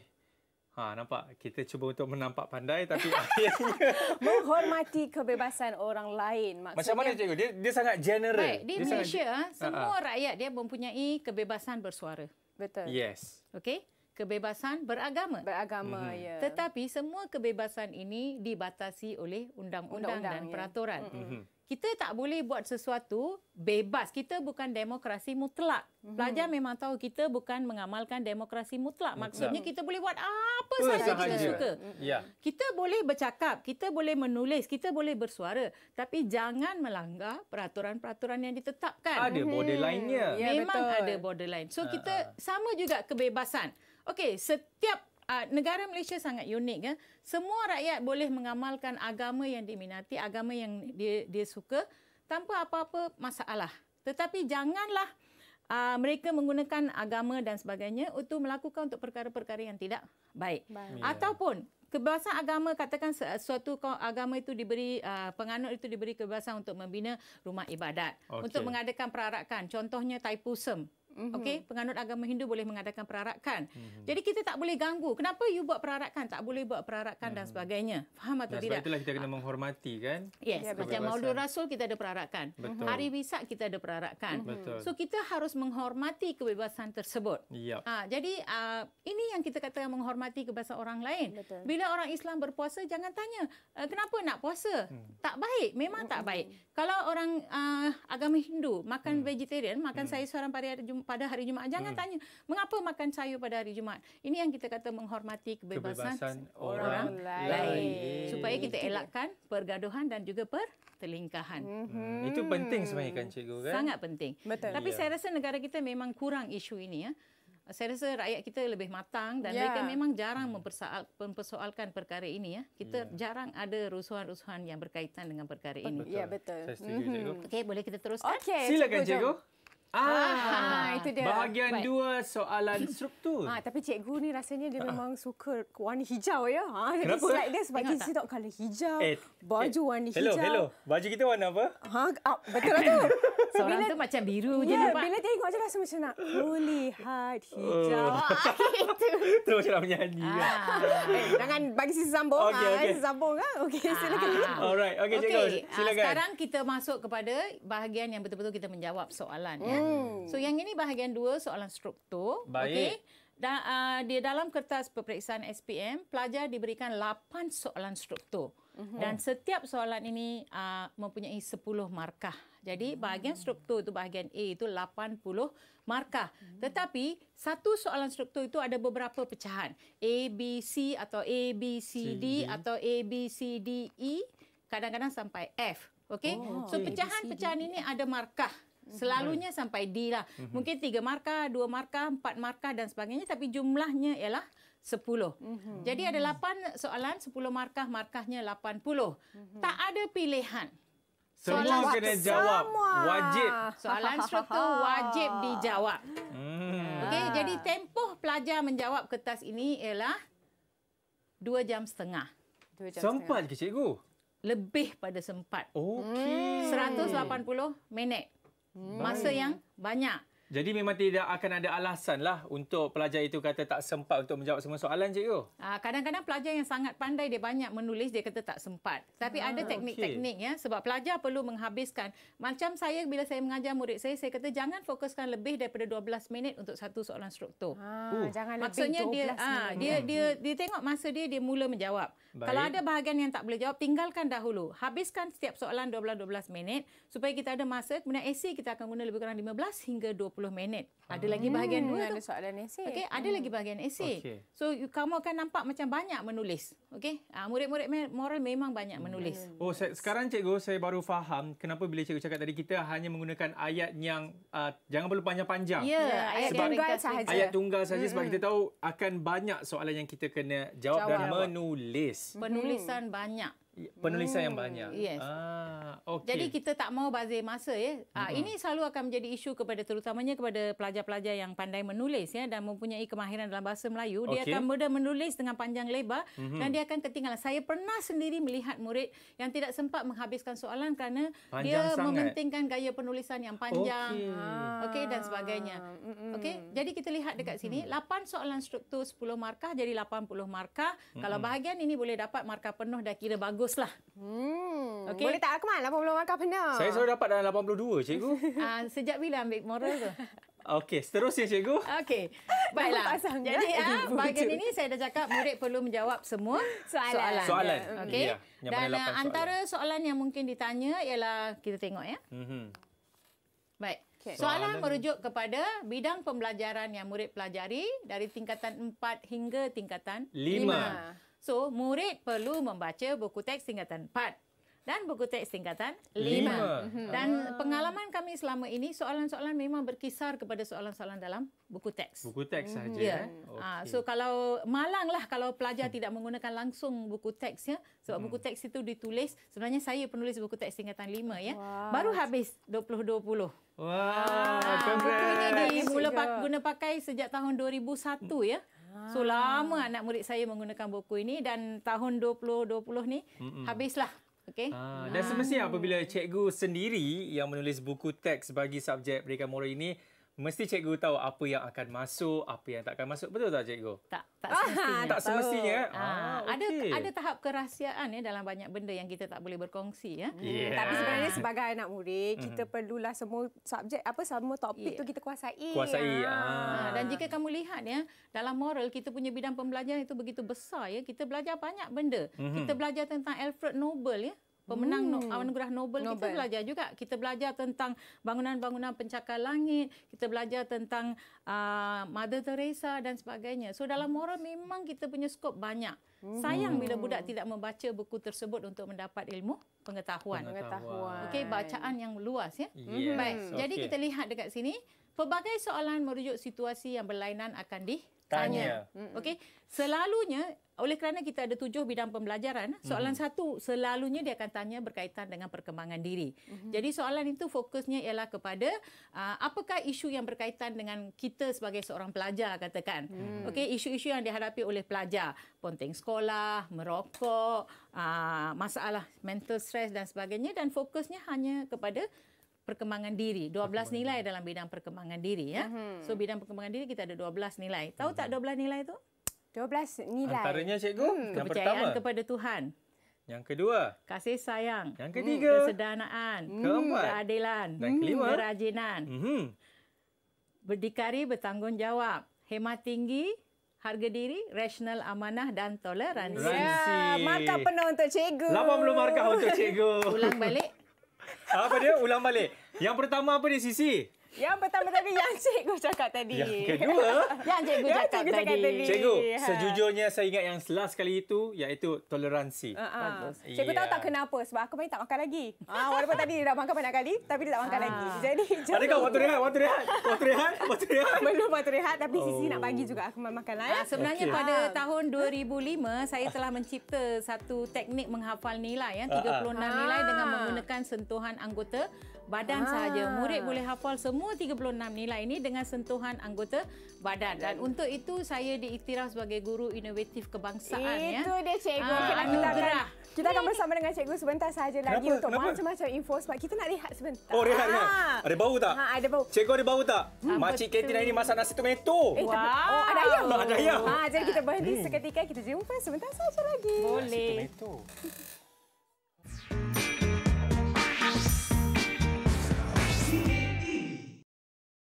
[SPEAKER 1] Ha nampak kita cuba untuk menampak pandai tapi akhirnya
[SPEAKER 2] menghormati kebebasan orang lain
[SPEAKER 3] maksudnya Macam mana cikgu
[SPEAKER 1] dia dia sangat general Baik, di dia Malaysia sangat... semua
[SPEAKER 3] uh-huh. rakyat dia mempunyai kebebasan bersuara betul yes okey kebebasan beragama. Beragama, mm-hmm. ya. Tetapi semua kebebasan ini dibatasi oleh undang-undang, dan ya. peraturan. Mm-hmm. Kita tak boleh buat sesuatu bebas. Kita bukan demokrasi mutlak. Mm-hmm. Pelajar memang tahu kita bukan mengamalkan demokrasi mutlak. Maksudnya kita boleh buat apa sahaja, sahaja. kita suka. Yeah. Kita boleh bercakap, kita boleh menulis, kita boleh bersuara. Tapi jangan melanggar peraturan-peraturan yang ditetapkan. Ada borderline-nya. Mhm. Ya, memang yeah, ada borderline. So ah, kita ah. sama juga kebebasan. Okey, setiap uh, negara Malaysia sangat unik ya. Semua rakyat boleh mengamalkan agama yang diminati, agama yang dia dia suka tanpa apa-apa masalah. Tetapi janganlah uh, mereka menggunakan agama dan sebagainya untuk melakukan untuk perkara-perkara yang tidak baik. baik. Yeah. Ataupun kebebasan agama katakan suatu agama itu diberi uh, penganut itu diberi kebebasan untuk membina rumah ibadat, okay. untuk mengadakan perarakan. Contohnya Taipusem. Mm-hmm. Okey, penganut agama Hindu boleh mengadakan perarakan. Mm-hmm. Jadi kita tak boleh ganggu. Kenapa you buat perarakan? Tak boleh buat perarakan mm-hmm. dan mhm. sebagainya. Faham atau nah, tidak? Sebab itulah
[SPEAKER 1] kita kena menghormati kan. Yes, ya, macam Maulud
[SPEAKER 3] Rasul kita ada perarakan. Mm-hmm. Hari Wisak kita ada perarakan. Mm-hmm. So kita harus menghormati kebebasan tersebut. Yep. Ha, ah, jadi uh, ini yang kita kata menghormati kebebasan orang lain. Betul. Bila orang Islam berpuasa jangan tanya, uh, kenapa nak puasa? Mm. Tak baik, memang mm-hmm. tak baik. Kalau orang uh, agama Hindu makan mm. vegetarian, makan mm. saya seorang pariah pada hari Jumaat. Jangan hmm. tanya, mengapa makan sayur pada hari Jumaat? Ini yang kita kata menghormati kebebasan, kebebasan orang, orang lain. lain. Supaya kita elakkan pergaduhan dan juga pertelingkahan. Mm-hmm. Hmm. Itu penting sebenarnya kan
[SPEAKER 1] cikgu kan? Sangat penting. Betul. Tapi ya. saya rasa
[SPEAKER 3] negara kita memang kurang isu ini ya. Saya rasa rakyat kita lebih matang dan yeah. mereka memang jarang mempersoalkan perkara ini ya. Kita yeah. jarang ada rusuhan-rusuhan yang berkaitan dengan perkara ini. Betul. Ya betul. Saya mm-hmm. Okey, boleh kita teruskan? Okay, Silakan, Cikgu. cikgu. Ah, ha, itu dia.
[SPEAKER 4] Bahagian But,
[SPEAKER 2] dua soalan struktur. Ha, tapi cikgu ni rasanya dia ah. memang suka warna hijau ya. Ha, Kenapa? Like this, sebab kita tak warna hijau. Eh, baju eh, warna hijau. Hello, hello.
[SPEAKER 1] Baju kita warna apa?
[SPEAKER 2] Ha, ah, betul lah
[SPEAKER 3] tu. Soalan tu macam biru yeah, je. Ya, bila
[SPEAKER 2] tengok je rasa macam nak melihat oh. hijau. Oh.
[SPEAKER 1] Itu. Terus nak menyanyi. Ha.
[SPEAKER 2] Ah. Eh, jangan
[SPEAKER 3] bagi sisi sambung. Okay, okay. Ha, sambung
[SPEAKER 2] kan? Okay, silakan. Ah.
[SPEAKER 1] Alright, okay, okay. cikgu. Silakan. Ah, sekarang
[SPEAKER 3] kita masuk kepada bahagian yang betul-betul kita menjawab soalan. Mm. Ya. Hmm. Hmm. So yang ini bahagian dua soalan struktur. Baik. Okay. Da, uh, di dalam kertas peperiksaan SPM, pelajar diberikan 8 soalan struktur. Uhum. Dan setiap soalan ini uh, mempunyai 10 markah. Jadi hmm. bahagian struktur itu bahagian A itu 80 markah. Uhum. Tetapi satu soalan struktur itu ada beberapa pecahan. A, B, C atau A, B, C, D CD. atau A, B, C, D, E. Kadang-kadang sampai F. okay? Oh, so e. pecahan-pecahan ini ada markah. Mhm. Selalunya hmm. sampai D lah. Hmm. Mungkin tiga markah, dua markah, empat markah dan sebagainya. Tapi jumlahnya ialah sepuluh. Hmm. Jadi ada lapan soalan, sepuluh markah, markahnya lapan puluh. Hmm. Tak ada pilihan.
[SPEAKER 4] Soalan kena jawab. Semua. Wajib.
[SPEAKER 2] Soalan struktur wajib
[SPEAKER 3] dijawab.
[SPEAKER 1] Hmm.
[SPEAKER 3] Okey, jadi tempoh pelajar menjawab kertas ini ialah dua jam setengah. Dua jam sempat setengah. ke cikgu? Lebih pada sempat. Okey. 180 hmm. minit masa yang banyak
[SPEAKER 1] jadi memang tidak akan ada alasan lah untuk pelajar itu kata tak sempat untuk menjawab semua soalan cikgu.
[SPEAKER 3] Ah, kadang-kadang pelajar yang sangat pandai dia banyak menulis dia kata tak sempat. Tapi ah, ada teknik-teknik okay. ya sebab pelajar perlu menghabiskan. Macam saya bila saya mengajar murid saya, saya kata jangan fokuskan lebih daripada 12 minit untuk satu soalan struktur. Ah, uh. Jangan Maksudnya 12 dia, ah, minit. Ha, dia, dia, hmm. dia, dia tengok masa dia, dia mula menjawab. Baik. Kalau ada bahagian yang tak boleh jawab, tinggalkan dahulu. Habiskan setiap soalan 12-12 minit supaya kita ada masa. Kemudian AC kita akan guna lebih kurang 15 hingga 20 20 minit. Ada lagi bahagian hmm, dua hmm, tu. Ada soalan esay. ada lagi hmm. bahagian esay. Okay. So, you, kamu akan nampak macam banyak menulis. Okay? Uh, ah, murid-murid moral memang banyak hmm. menulis.
[SPEAKER 1] Oh, saya, sekarang cikgu, saya baru faham kenapa bila cikgu cakap tadi kita hanya menggunakan ayat yang uh, jangan perlu panjang-panjang. Ya, yeah, yeah, ayat, ayat tunggal sahaja. Ayat tunggal sahaja sebab hmm. kita tahu akan banyak soalan yang kita kena jawab, jawab. dan menulis. Penulisan hmm. banyak. Ya, penulisan hmm. yang banyak. Yes.
[SPEAKER 3] Ah okay. Jadi kita tak mau bazir masa ya. Uh, uh Ini selalu akan menjadi isu kepada terutamanya kepada pelajar-pelajar yang pandai menulis ya dan mempunyai kemahiran dalam bahasa Melayu. Okay. Dia akan mudah menulis dengan panjang lebar uh-huh. dan dia akan ketinggalan. Saya pernah sendiri melihat murid yang tidak sempat menghabiskan soalan kerana panjang dia sangat. mementingkan gaya penulisan yang panjang. Okey ah. okay, dan sebagainya. Uh-huh. Okey. Jadi kita lihat dekat sini 8 soalan struktur 10 markah jadi 80 markah. Uh-huh. Kalau bahagian ini boleh dapat markah penuh dah kira baguslah. Hmm. Okay. Boleh tak Akmal? 80 markah pernah. Saya selalu
[SPEAKER 1] dapat dalam 82, cikgu.
[SPEAKER 3] Ah, sejak bila ambil moral tu?
[SPEAKER 1] Okey, seterusnya cikgu.
[SPEAKER 3] Okey. Baiklah. Jadi ah, bahagian ini saya dah cakap murid perlu menjawab semua soalan. Soalan. Okey. Hmm, ya, Dan ah, antara soalan yang mungkin ditanya ialah kita tengok ya. Mhm. Baik. Okay. Soalan, soalan merujuk kepada bidang pembelajaran yang murid pelajari dari tingkatan 4 hingga tingkatan 5. 5. So, murid perlu membaca buku teks tingkatan 4 dan buku teks tingkatan 5. Mhm. Dan ah. pengalaman kami selama ini soalan-soalan memang berkisar kepada soalan-soalan dalam buku teks. Buku teks saja. Mhm. Ya. ya. Ah, okay. so kalau malanglah kalau pelajar tidak menggunakan langsung buku teks ya sebab hmm. buku teks itu ditulis sebenarnya saya penulis buku teks tingkatan 5 ya. Wow. Baru habis 2020. Wah, wow, buku ini dimula pak, guna pakai sejak tahun 2001 ya. So ah. lama anak murid saya menggunakan buku ini dan tahun 2020 ni Mm-mm. habislah Okay. Ha, ah, dan ah. semestinya
[SPEAKER 1] apabila cikgu sendiri yang menulis buku teks bagi subjek pendidikan moral ini, mesti cikgu tahu apa yang akan masuk, apa yang tak akan masuk. Betul tak cikgu?
[SPEAKER 3] Tak, tak semestinya. Ah, tak semestinya. Eh? Ah, okay. Ah, ada ada tahap kerahsiaan ya dalam banyak benda yang kita tak boleh berkongsi ya. Eh. Hmm. Yeah. Tapi sebenarnya ah. sebagai anak murid, kita mm-hmm. perlulah semua subjek apa semua topik yeah. tu kita kuasai. Kuasai. Ya. Ah. Dan jika kamu lihat ya, dalam moral kita punya bidang pembelajaran itu begitu besar ya. Kita belajar banyak benda. Mm-hmm. Kita belajar tentang Alfred Nobel ya pemenang hmm. no, anugerah Nobel, Nobel kita belajar juga kita belajar tentang bangunan-bangunan pencakar langit kita belajar tentang uh, Mother Teresa dan sebagainya so dalam moral memang kita punya skop banyak hmm. sayang bila budak tidak membaca buku tersebut untuk mendapat ilmu pengetahuan pengetahuan okey bacaan yang luas ya yes. Hmm. baik okay. jadi kita lihat dekat sini pelbagai soalan merujuk situasi yang berlainan akan ditanya okey selalunya oleh kerana kita ada tujuh bidang pembelajaran, mhm. soalan mm-hmm. satu selalunya dia akan tanya berkaitan dengan perkembangan diri. Mm-hmm. Jadi soalan itu fokusnya ialah kepada uh, apakah isu yang berkaitan dengan kita sebagai seorang pelajar katakan. Mm. Okey, isu-isu yang dihadapi oleh pelajar, ponteng sekolah, merokok, uh, masalah mental stress dan sebagainya dan fokusnya hanya kepada perkembangan diri 12 nilai dalam bidang perkembangan diri ya. Mm-hmm. So bidang perkembangan diri kita ada 12 nilai. Tahu mm-hmm. tak 12 nilai itu? 12 nilai. Antaranya cikgu, hmm. yang kepercayaan pertama. kepada Tuhan. Yang kedua. Kasih sayang. Yang hmm. ketiga. Hmm. Kesedanaan. Hmm. Keempat. Keadilan. Dan kelima. Kerajinan. Hmm. Berdikari bertanggungjawab. Hemat tinggi. Harga diri, rasional amanah dan toleransi. Ya, markah penuh untuk cikgu. 80 markah untuk cikgu. Ulang balik.
[SPEAKER 1] apa dia? Ulang balik. Yang pertama apa dia, Sisi?
[SPEAKER 2] Yang pertama tadi yang cikgu cakap tadi. Yang kedua. yang cikgu, yang cakap, cikgu tadi. cakap tadi. Cikgu, ha.
[SPEAKER 1] sejujurnya saya ingat yang selas kali itu iaitu toleransi. Uh-huh. Cikgu yeah. tahu tak
[SPEAKER 2] kenapa? Sebab aku main tak makan lagi. Ah, walaupun tadi dia dah makan banyak kali tapi dia tak makan ah. lagi. Jadi, jangan. Adakah waktu rehat?
[SPEAKER 1] Waktu rehat? Waktu rehat? Waktu rehat? Belum
[SPEAKER 3] waktu rehat
[SPEAKER 2] tapi oh. Sisi nak bagi
[SPEAKER 3] juga aku makan lah. Ya. Ah, sebenarnya okay. pada ah. tahun 2005 saya telah mencipta satu teknik menghafal nilai. Ya? 36 ah, ah. ah. nilai dengan menggunakan sentuhan anggota badan ah. sahaja. Murid boleh hafal semua 36 nilai ini dengan sentuhan anggota badan. Dan untuk itu saya diiktiraf sebagai guru inovatif kebangsaan. Ya. Itu ya. dia cikgu. Ah, anugerah. Kita akan bersama dengan cikgu sebentar sahaja lagi kenapa, untuk macam-macam info sebab
[SPEAKER 2] kita nak lihat sebentar. Oh, rehat, rehat. Ah. Ada bau tak? Ha, ada bau.
[SPEAKER 1] Cikgu ada bau tak? Hmm. Makcik kantin ini masak nasi tomato. Eh, wow. Oh, ada ayam. Oh, ada ayam. Ha, jadi kita berhenti hmm.
[SPEAKER 2] seketika. Kita jumpa sebentar saja
[SPEAKER 3] lagi. Boleh. Nasi tomato.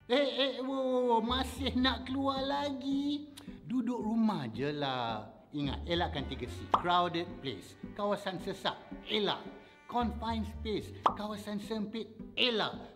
[SPEAKER 3] Eh, eh, wo, wo, wo,
[SPEAKER 1] masih nak keluar lagi? Duduk rumah je lah. Ingat, elakkan tiga c Crowded place, kawasan sesak, elak. Confined space, kawasan sempit, elak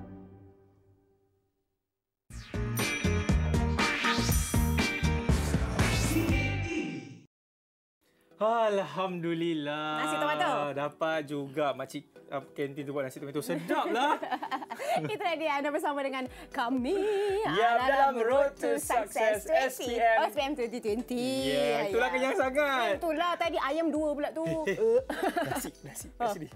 [SPEAKER 1] Alhamdulillah. Nasi tomato. Dapat juga makcik uh, kantin tu buat nasi tomato. Sedap lah.
[SPEAKER 2] Itu dia anda bersama dengan kami. Ya, ah, dalam Road to Success, SPM. Oh, SPM 2020. Ya, itulah yeah. kenyang sangat. Itulah tadi ayam dua pula tu. nasi, eh. nasi. Nasi oh. ni.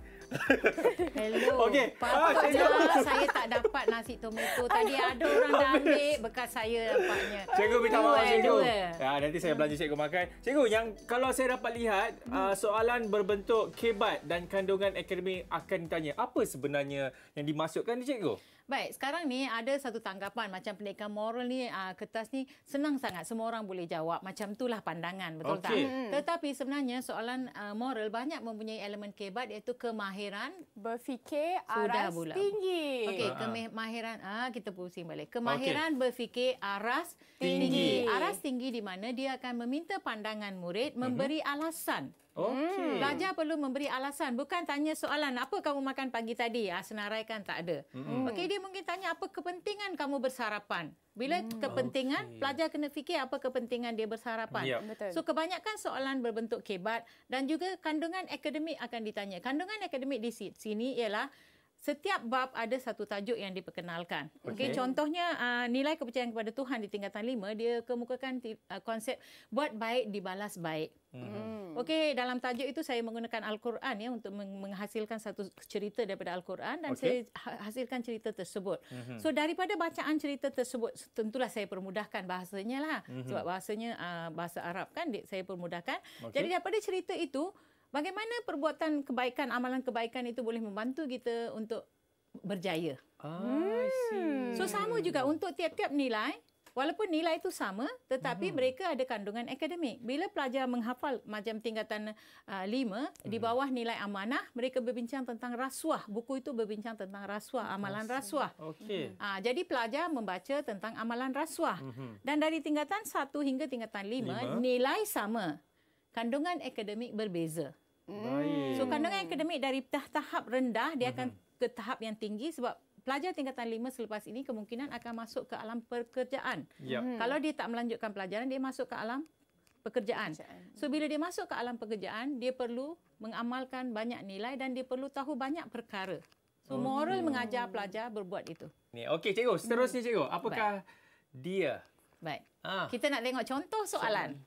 [SPEAKER 2] Hello. Okey. Ah, cikgu. Cikgu.
[SPEAKER 4] Ah, saya
[SPEAKER 3] tak dapat nasi tomato tadi. Ada orang dah ambil bekas saya dapatnya. Cikgu minta maaf cikgu. Eh.
[SPEAKER 1] Ya, nanti saya belanja cikgu makan. Cikgu, yang kalau saya dapat lihat ah, hmm. soalan berbentuk kebat dan kandungan akademik akan tanya Apa sebenarnya yang dimasukkan ni cikgu?
[SPEAKER 3] Baik, sekarang ni ada satu tanggapan macam pendidikan moral ni uh, kertas ni senang sangat semua orang boleh jawab macam itulah pandangan betul okay. tak? Hmm. Tetapi sebenarnya soalan uh, moral banyak mempunyai elemen kebat iaitu kemahiran berfikir aras pula. tinggi. Okey, ah. kemahiran ah uh, kita pusing balik. Kemahiran okay. berfikir aras tinggi. tinggi. Aras tinggi di mana dia akan meminta pandangan murid memberi uh-huh. alasan Okay. Pelajar hmm. perlu memberi alasan. Bukan tanya soalan, apa kamu makan pagi tadi? Ha, senarai kan tak ada. Mm. Okey, dia mungkin tanya apa kepentingan kamu bersarapan? Bila mm. kepentingan, okay. pelajar kena fikir apa kepentingan dia bersarapan. Yep. So, kebanyakan soalan berbentuk kebat dan juga kandungan akademik akan ditanya. Kandungan akademik di sini ialah setiap bab ada satu tajuk yang diperkenalkan. Okey, okay, contohnya uh, nilai kepercayaan kepada Tuhan di tingkatan lima dia kemukakan uh, konsep buat baik dibalas baik. Hmm. Okey, dalam tajuk itu saya menggunakan Al-Quran ya untuk menghasilkan satu cerita daripada Al-Quran dan okay. saya ha, hasilkan cerita tersebut. Hmm. So daripada bacaan cerita tersebut tentulah saya permudahkan bahasanya lah hmm. sebab bahasanya uh, bahasa Arab kan saya permudahkan. Okay. Jadi daripada cerita itu Bagaimana perbuatan kebaikan, amalan kebaikan itu boleh membantu kita untuk berjaya? Ah, hmm. So sama juga untuk tiap-tiap nilai. Walaupun nilai itu sama, tetapi uh-huh. mereka ada kandungan akademik. Bila pelajar menghafal macam tingkatan ah, lima, uh, huh di hmm. bawah nilai amanah, mereka berbincang tentang rasuah. Buku itu berbincang tentang rasuah, amalan rasuah. Okay. Uh, hmm. ah, jadi pelajar membaca tentang amalan rasuah. Uh-huh. Dan dari tingkatan satu hingga tingkatan lima, nilai sama kandungan akademik berbeza.
[SPEAKER 4] Baik. So kandungan
[SPEAKER 3] akademik dari tahap rendah dia akan mhm. ke tahap yang tinggi sebab pelajar tingkatan 5 selepas ini kemungkinan akan masuk ke alam pekerjaan. Yep. Ya. Mhm. Kalau dia tak melanjutkan pelajaran dia masuk ke alam pekerjaan. So bila dia masuk ke alam pekerjaan dia perlu mengamalkan banyak nilai dan dia perlu tahu banyak perkara. So moral oh. mengajar pelajar berbuat itu.
[SPEAKER 1] Okey cikgu, seterusnya mhm. cikgu, apakah Baik. dia Baik. Ha.
[SPEAKER 3] Kita nak tengok contoh soalan.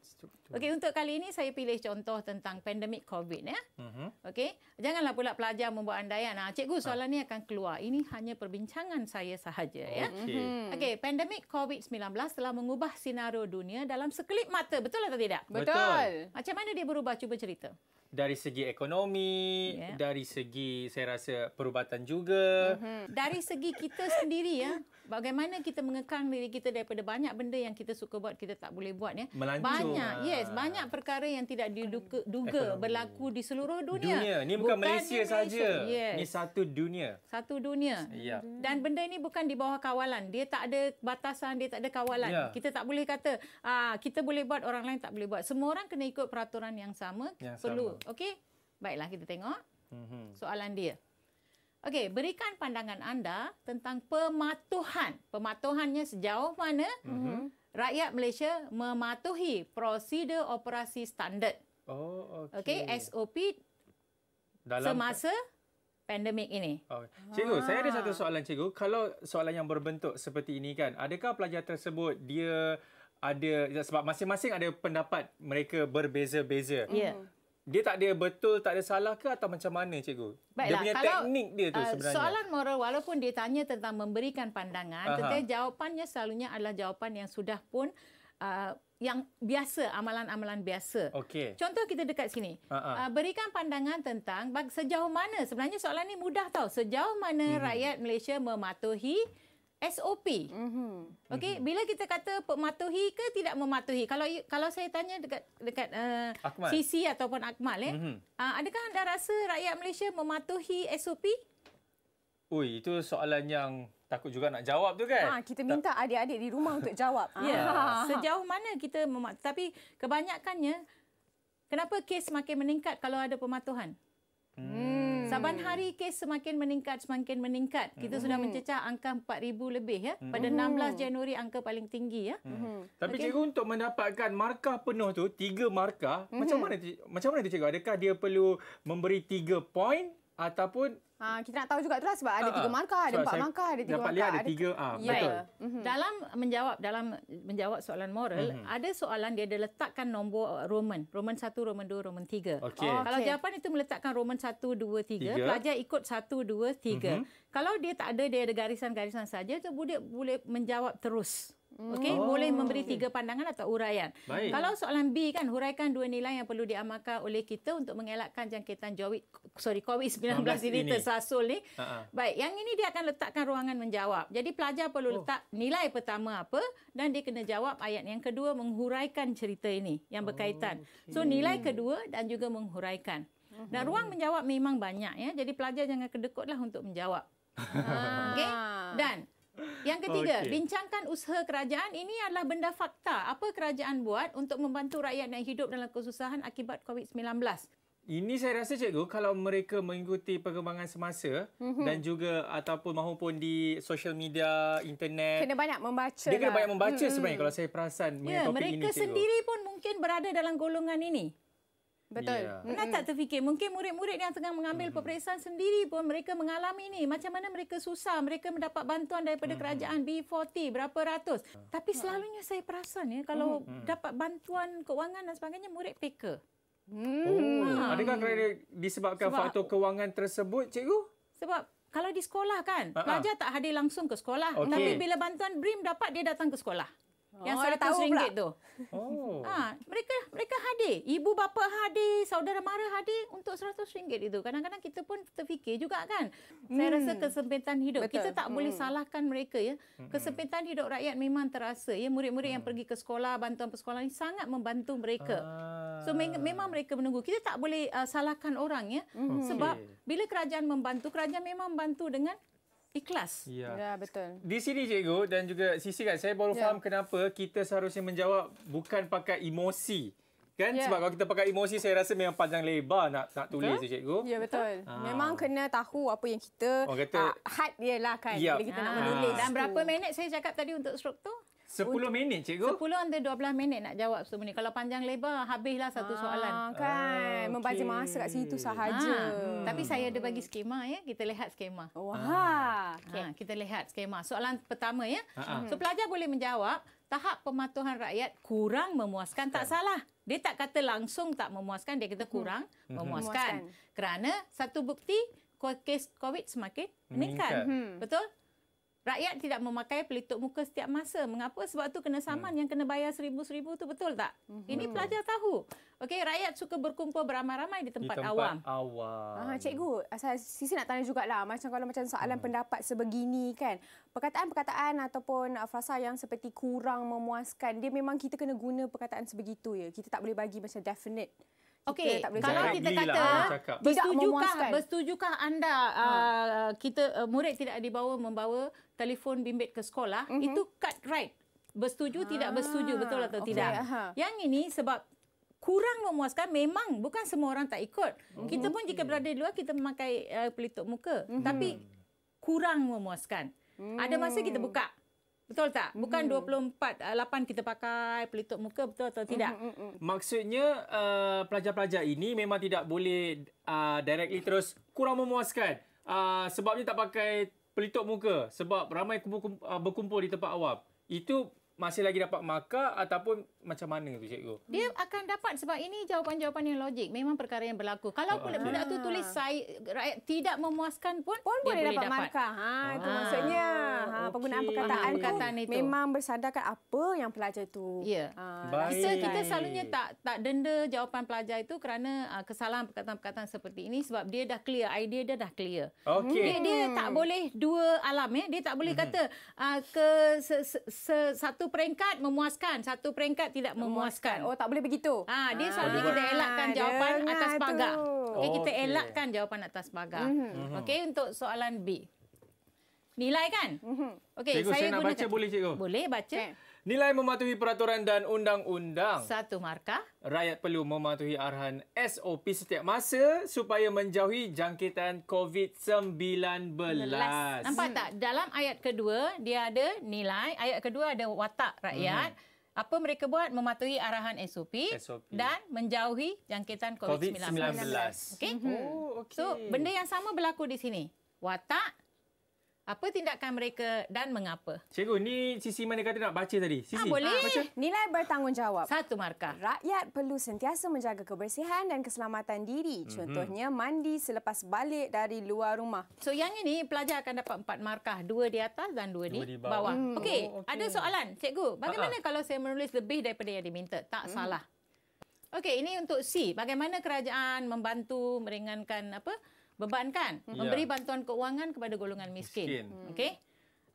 [SPEAKER 3] Okey, untuk kali ini saya pilih contoh tentang pandemik COVID ya. Uh-huh. Okey. Janganlah pula pelajar membuat andaian. Nah, cikgu ah. soalan ha. ni akan keluar. Ini hanya perbincangan saya sahaja okay. ya. Mhm. Okey, pandemik COVID-19 telah mengubah senario dunia dalam sekelip mata. Betul atau tidak? Betul. Betul. Macam mana dia berubah cuba cerita?
[SPEAKER 1] Dari segi ekonomi, yeah. dari segi saya rasa perubatan juga.
[SPEAKER 3] Uh-huh. Dari segi kita sendiri ya bagaimana kita mengekang diri kita daripada banyak benda yang kita suka buat kita tak boleh buat ya Melancur. banyak yes ah. banyak perkara yang tidak diduga duga berlaku di seluruh dunia dunia ni bukan, bukan Malaysia saja yes. ni
[SPEAKER 1] satu dunia
[SPEAKER 3] satu dunia ya. dan benda ini bukan di bawah kawalan dia tak ada batasan dia tak ada kawalan ya. kita tak boleh kata ah kita boleh buat orang lain tak boleh buat semua orang kena ikut peraturan yang sama ya, perlu okey baiklah kita tengok mhm. soalan dia Okey, berikan pandangan anda tentang pematuhan. Pematuhannya sejauh mana mm-hmm. rakyat Malaysia mematuhi prosedur operasi standard. Oh, okey. Okey, SOP
[SPEAKER 1] dalam semasa
[SPEAKER 3] pandemik ini. Okay. Oh, cikgu, ha. saya ada satu
[SPEAKER 1] soalan cikgu. Kalau soalan yang berbentuk seperti ini kan, adakah pelajar tersebut dia ada sebab masing-masing ada pendapat mereka berbeza-beza. Yeah. Hmm dia tak ada betul, tak ada salah ke atau macam mana cikgu? Baiklah, dia punya kalau, teknik dia tu uh, sebenarnya. Soalan
[SPEAKER 3] moral walaupun dia tanya tentang memberikan pandangan, uh tetapi jawapannya selalunya adalah jawapan yang sudah pun uh, yang biasa, amalan-amalan biasa. Okay. Contoh kita dekat sini. uh berikan pandangan tentang sejauh mana, sebenarnya soalan ini mudah tau, sejauh mana uh rakyat Malaysia mematuhi SOP. Mm-hmm. Okey, bila kita kata mematuhi ke tidak mematuhi? Kalau kalau saya tanya dekat dekat uh, Sisi ataupun Akmal eh. Mm-hmm. Uh, adakah anda rasa rakyat Malaysia mematuhi SOP?
[SPEAKER 1] Ui, itu soalan yang takut juga nak jawab tu kan? Ha,
[SPEAKER 3] kita minta adik-adik di rumah untuk jawab. Ya. Yeah. Sejauh mana kita mematuhi? Tapi kebanyakannya kenapa kes makin meningkat kalau ada pematuhan? Hmm. Saban hmm. hari kes semakin meningkat semakin meningkat. Kita hmm sudah mencecah angka 4000 lebih ya. Hmm. Pada hmm 16 Januari angka paling tinggi ya. Mm-hmm. Tapi okay. cikgu
[SPEAKER 1] untuk mendapatkan markah penuh tu tiga markah hmm macam mana macam mana tu cikgu? Adakah dia perlu memberi tiga poin ataupun
[SPEAKER 3] Uh, kita nak tahu juga itulah sebab ada uh, tiga ha, ha. markah, ada empat markah, ada tiga markah. Dapat ada tiga, ah, yeah. betul. Mm-hmm. Dalam menjawab dalam menjawab soalan moral, mm-hmm. ada soalan dia ada letakkan nombor Roman. Roman satu, Roman dua, Roman tiga. Okay. Oh, okay. Kalau jawapan itu meletakkan Roman satu, dua, tiga, 3. pelajar ikut satu, dua, tiga. Mm-hmm. Kalau dia tak ada, dia ada garisan-garisan saja, dia boleh, boleh menjawab terus. Okey, oh, boleh memberi okay. tiga pandangan atau uraian. Baik. Kalau soalan B kan, huraikan dua nilai yang perlu diamalkan oleh kita untuk mengelakkan jangkitan Jawi sorry COVID-19 ini tersasul ni. Uh-huh. Baik, yang ini dia akan letakkan ruangan menjawab. Jadi pelajar perlu oh. letak nilai pertama apa dan dia kena jawab ayat yang kedua menghuraikan cerita ini yang berkaitan. Oh, okay. So nilai kedua dan juga menghuraikan. Uh-huh. Dan hmm. ruang menjawab memang banyak ya. Jadi pelajar jangan kedekutlah untuk menjawab. Okay Dan yang ketiga, okay. bincangkan usaha kerajaan. Ini adalah benda fakta. Apa kerajaan buat untuk membantu rakyat yang hidup dalam kesusahan akibat COVID-19?
[SPEAKER 1] Ini saya rasa cikgu kalau mereka mengikuti perkembangan semasa mm-hmm. dan juga ataupun mahupun di social media, internet. Kena
[SPEAKER 3] banyak membaca. Dia kena lah. banyak membaca mm-hmm. sebenarnya
[SPEAKER 1] kalau saya perasan yeah, mereka ini.
[SPEAKER 3] sendiri pun mungkin berada dalam golongan ini. Betul. Yeah. Pernah tak terfikir mungkin murid-murid yang tengah mengambil mm peperiksaan sendiri pun mereka mengalami ini. Macam mana mereka susah, mereka mendapat bantuan daripada mm kerajaan B40 berapa ratus. Uh. Tapi selalunya saya perasan ya kalau mm dapat bantuan kewangan dan sebagainya murid peka. Mm. Oh, ha. adakah
[SPEAKER 1] kerana disebabkan Sebab, faktor kewangan tersebut cikgu?
[SPEAKER 3] Sebab kalau di sekolah kan, pelajar tak hadir langsung ke sekolah. Okay. Tapi bila bantuan BRIM dapat, dia datang ke sekolah yang saya tahu pula. Tu.
[SPEAKER 4] Oh. Ha,
[SPEAKER 3] mereka mereka hadir. Ibu bapa hadir, saudara mara hadir untuk RM100 itu. Kadang-kadang kita pun terfikir juga kan. Hmm. Saya rasa kesempitan hidup. Betul. Kita tak hmm. boleh salahkan mereka ya. Hmm. Kesempitan hidup rakyat memang terasa ya. Murid-murid hmm. yang pergi ke sekolah, bantuan persekolahan ini sangat membantu mereka. Ah. So memang mereka menunggu. Kita tak boleh uh, salahkan orang ya. Hmm. Okay. Sebab bila kerajaan membantu, kerajaan memang membantu dengan ikhlas. Ya, ya betul.
[SPEAKER 1] Di sini cikgu dan juga sisi kan saya baru ya. faham kenapa kita seharusnya menjawab bukan pakai emosi. Kan ya. sebab kalau kita pakai emosi saya rasa memang panjang lebar nak nak tulis betul? tu cikgu. Ya betul. Ha. Memang
[SPEAKER 3] kena tahu apa yang kita kata, uh, ah, had dia lah kan ya. bila kita ha. nak ah. menulis. Dan berapa minit saya cakap tadi untuk stroke tu?
[SPEAKER 1] 10 minit cikgu 10
[SPEAKER 3] hingga 12 minit nak jawab semua ni kalau panjang lebar habislah satu ah, soalan kan ah, okay. membazir masa kat situ sahaja ha. hmm. tapi saya ada bagi skema ya kita lihat skema oh, wah ha. Ah, okay. ha. Ah. kita lihat skema soalan pertama ya Ha-ha. so pelajar boleh menjawab tahap pematuhan rakyat kurang memuaskan tak kan. salah dia tak kata langsung tak memuaskan dia kata hmm. kurang hmm. memuaskan. memuaskan kerana satu bukti kes covid semakin meningkat hmm. betul Rakyat tidak memakai pelitup muka setiap masa. Mengapa? Sebab tu kena saman hmm. yang kena bayar seribu-seribu tu betul tak? hmm Ini pelajar tahu. Okey, rakyat suka berkumpul beramai-ramai di tempat awam.
[SPEAKER 2] Di
[SPEAKER 1] tempat awam.
[SPEAKER 4] awam. Ah,
[SPEAKER 2] cikgu, saya sisi nak tanya juga lah Macam kalau macam soalan hmm. pendapat sebegini kan. Perkataan-perkataan ataupun ah, fasa yang seperti kurang memuaskan. Dia memang kita kena guna perkataan
[SPEAKER 3] sebegitu ya. Kita tak boleh bagi macam definite. Okey,
[SPEAKER 2] kalau kita lah kata bersetujukah
[SPEAKER 3] bersetujukah anda uh, kita uh, murid tidak dibawa membawa telefon bimbit ke sekolah mm-hmm. itu cut right bersetuju ha. tidak bersetuju ah, betul atau okay. tidak ha. yang ini sebab kurang memuaskan memang bukan semua orang tak ikut mm-hmm. kita pun jika berada di luar kita memakai uh, pelitup muka mm-hmm. tapi kurang memuaskan mm-hmm. ada masa kita buka Betul tak? Mhm. Bukan hmm. 24 8 kita pakai pelitup muka betul atau tidak? Hmm, hmm,
[SPEAKER 1] Maksudnya uh, pelajar-pelajar ini memang tidak boleh uh, directly terus kurang memuaskan. Uh, sebabnya tak pakai pelitup muka sebab ramai kumpul, kumpul, ah, berkumpul di tempat awam. Itu masih lagi dapat markah ataupun macam mana tu cikgu?
[SPEAKER 3] Dia akan dapat sebab ini jawapan-jawapan yang logik. Memang perkara yang berlaku. Kalau oh, ah. budak tu tulis ah. saya rakyat tidak memuaskan pun, pun dia boleh dapat, dapat. markah. Ha, oh.
[SPEAKER 2] itu ah. maksudnya. Ha, okay. Oh, penggunaan perkataan, perkataan itu. memang bersandarkan apa yang pelajar itu Ya.
[SPEAKER 3] Ha, kita, kita selalunya tak tak denda jawapan pelajar itu kerana uh, kesalahan perkataan-perkataan seperti ini sebab dia dah clear, idea dia dah clear. Okay. Dia, dia hmm. tak boleh dua alam ya. Dia tak boleh hmm. kata uh, ke se, se, se, satu peringkat memuaskan, satu peringkat tidak memuaskan. Oh, tak boleh begitu. Ha, dia ah, selalu kita elakkan jawapan dia atas lah pagar. Okay, kita okay. elakkan jawapan atas pagar. Mm-hmm. Okey, untuk soalan B. Nilai kan? Mm-hmm. Okey, saya, saya nak gunakan. baca boleh
[SPEAKER 1] cikgu? Boleh baca. Okay. Nilai mematuhi peraturan dan undang-undang.
[SPEAKER 3] Satu markah.
[SPEAKER 1] Rakyat perlu mematuhi arahan SOP setiap masa supaya menjauhi jangkitan COVID-19. Nampak hmm.
[SPEAKER 3] tak? Dalam ayat kedua, dia ada nilai. Ayat kedua ada watak rakyat. Hmm. Apa mereka buat? Mematuhi arahan SOP, SOP. dan menjauhi jangkitan COVID-19. COVID-19. Okay? Oh, okay. So, benda yang sama berlaku di sini. Watak, apa tindakan mereka dan mengapa.
[SPEAKER 1] Cikgu, ini sisi mana kata nak baca tadi? Sisi. Ah, boleh. Ah, baca.
[SPEAKER 3] Nilai bertanggungjawab. Satu
[SPEAKER 2] markah. Rakyat perlu sentiasa menjaga kebersihan dan keselamatan diri. Mhm. Contohnya, mm-hmm. mandi
[SPEAKER 3] selepas balik dari luar rumah. So, yang ini pelajar akan dapat empat markah. Dua di atas dan dua, dua di, bawah. bawah. Hmm. Okey, oh, okay. ada soalan. Cikgu, bagaimana Ha-ha. Ah. kalau saya menulis lebih daripada yang diminta? Tak hmm. salah. Okey, ini untuk C. Bagaimana kerajaan membantu meringankan apa? bebankan hmm. memberi bantuan keuangan kepada golongan miskin, miskin. Hmm. okey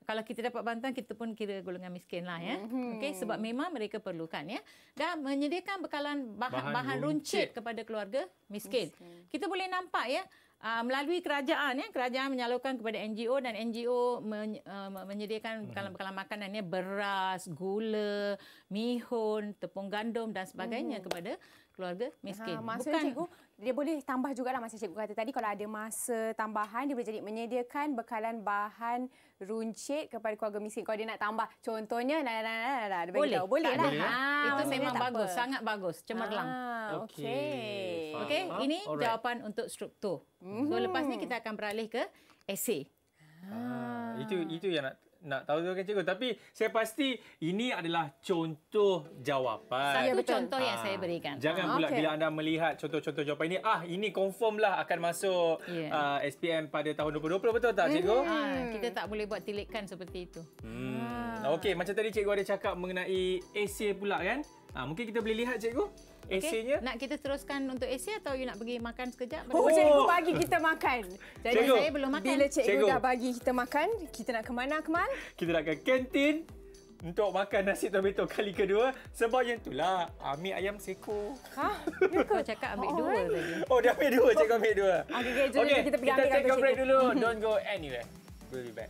[SPEAKER 3] kalau kita dapat bantuan kita pun kira golongan miskin lah ya hmm. okey sebab memang mereka perlukan ya dan menyediakan bekalan bahan-bahan bahan runcit. runcit kepada keluarga miskin, miskin. kita boleh nampak ya Uh, melalui kerajaan ya kerajaan menyalurkan kepada NGO dan NGO men, uh, ah, menyediakan hmm. bekalan-bekalan makanan ya beras, gula, mihun, tepung gandum dan sebagainya hmm. kepada keluarga miskin. Ha, Maksudnya cikgu dia boleh tambah jugalah macam cikgu
[SPEAKER 2] kata tadi kalau ada masa tambahan dia boleh jadi menyediakan bekalan bahan runcit kepada keluarga miskin kalau dia nak tambah contohnya la la la la dia boleh boleh, tak, lah. boleh lah ya? ha, itu memang bagus apa. sangat
[SPEAKER 3] bagus cemerlang ha, okey okey okay. okay. Ah, ini Alright. jawapan untuk struktur mm-hmm. so mhm. lepas ni kita akan beralih ke essay ha. ha. itu
[SPEAKER 1] itu yang nak nak tahu tu kan cikgu tapi saya pasti ini adalah contoh jawapan satu ya, betul. contoh ha. yang ah. saya berikan jangan ha. pula okay. bila anda melihat contoh-contoh jawapan ini ah ini confirmlah akan masuk yeah. Ya. uh, SPM pada tahun 2020 betul tak cikgu ha.
[SPEAKER 3] kita tak boleh buat tilikan seperti itu
[SPEAKER 1] hmm. ha. okey macam tadi cikgu ada cakap mengenai AC pula kan Ha, mungkin kita boleh lihat cikgu okay? Okay.
[SPEAKER 3] Nak kita teruskan untuk esai atau you nak pergi makan sekejap? Oh, oh, cikgu
[SPEAKER 1] bagi kita
[SPEAKER 2] makan. Jadi cikgu. saya belum makan. Bila cikgu, cikgu dah bagi kita makan, kita nak ke mana Akmal?
[SPEAKER 1] Kita nak ke kantin untuk makan nasi tomato kali kedua. Sebab yang itulah ambil ayam seko.
[SPEAKER 3] Ha? Kau cakap ambil oh, dua tadi.
[SPEAKER 1] Oh, dia ambil dua. Cikgu ambil dua. Okey,
[SPEAKER 4] okay, kita pergi kita ambil. Kita take a break dulu.
[SPEAKER 2] Don't go
[SPEAKER 1] anywhere. We'll be back.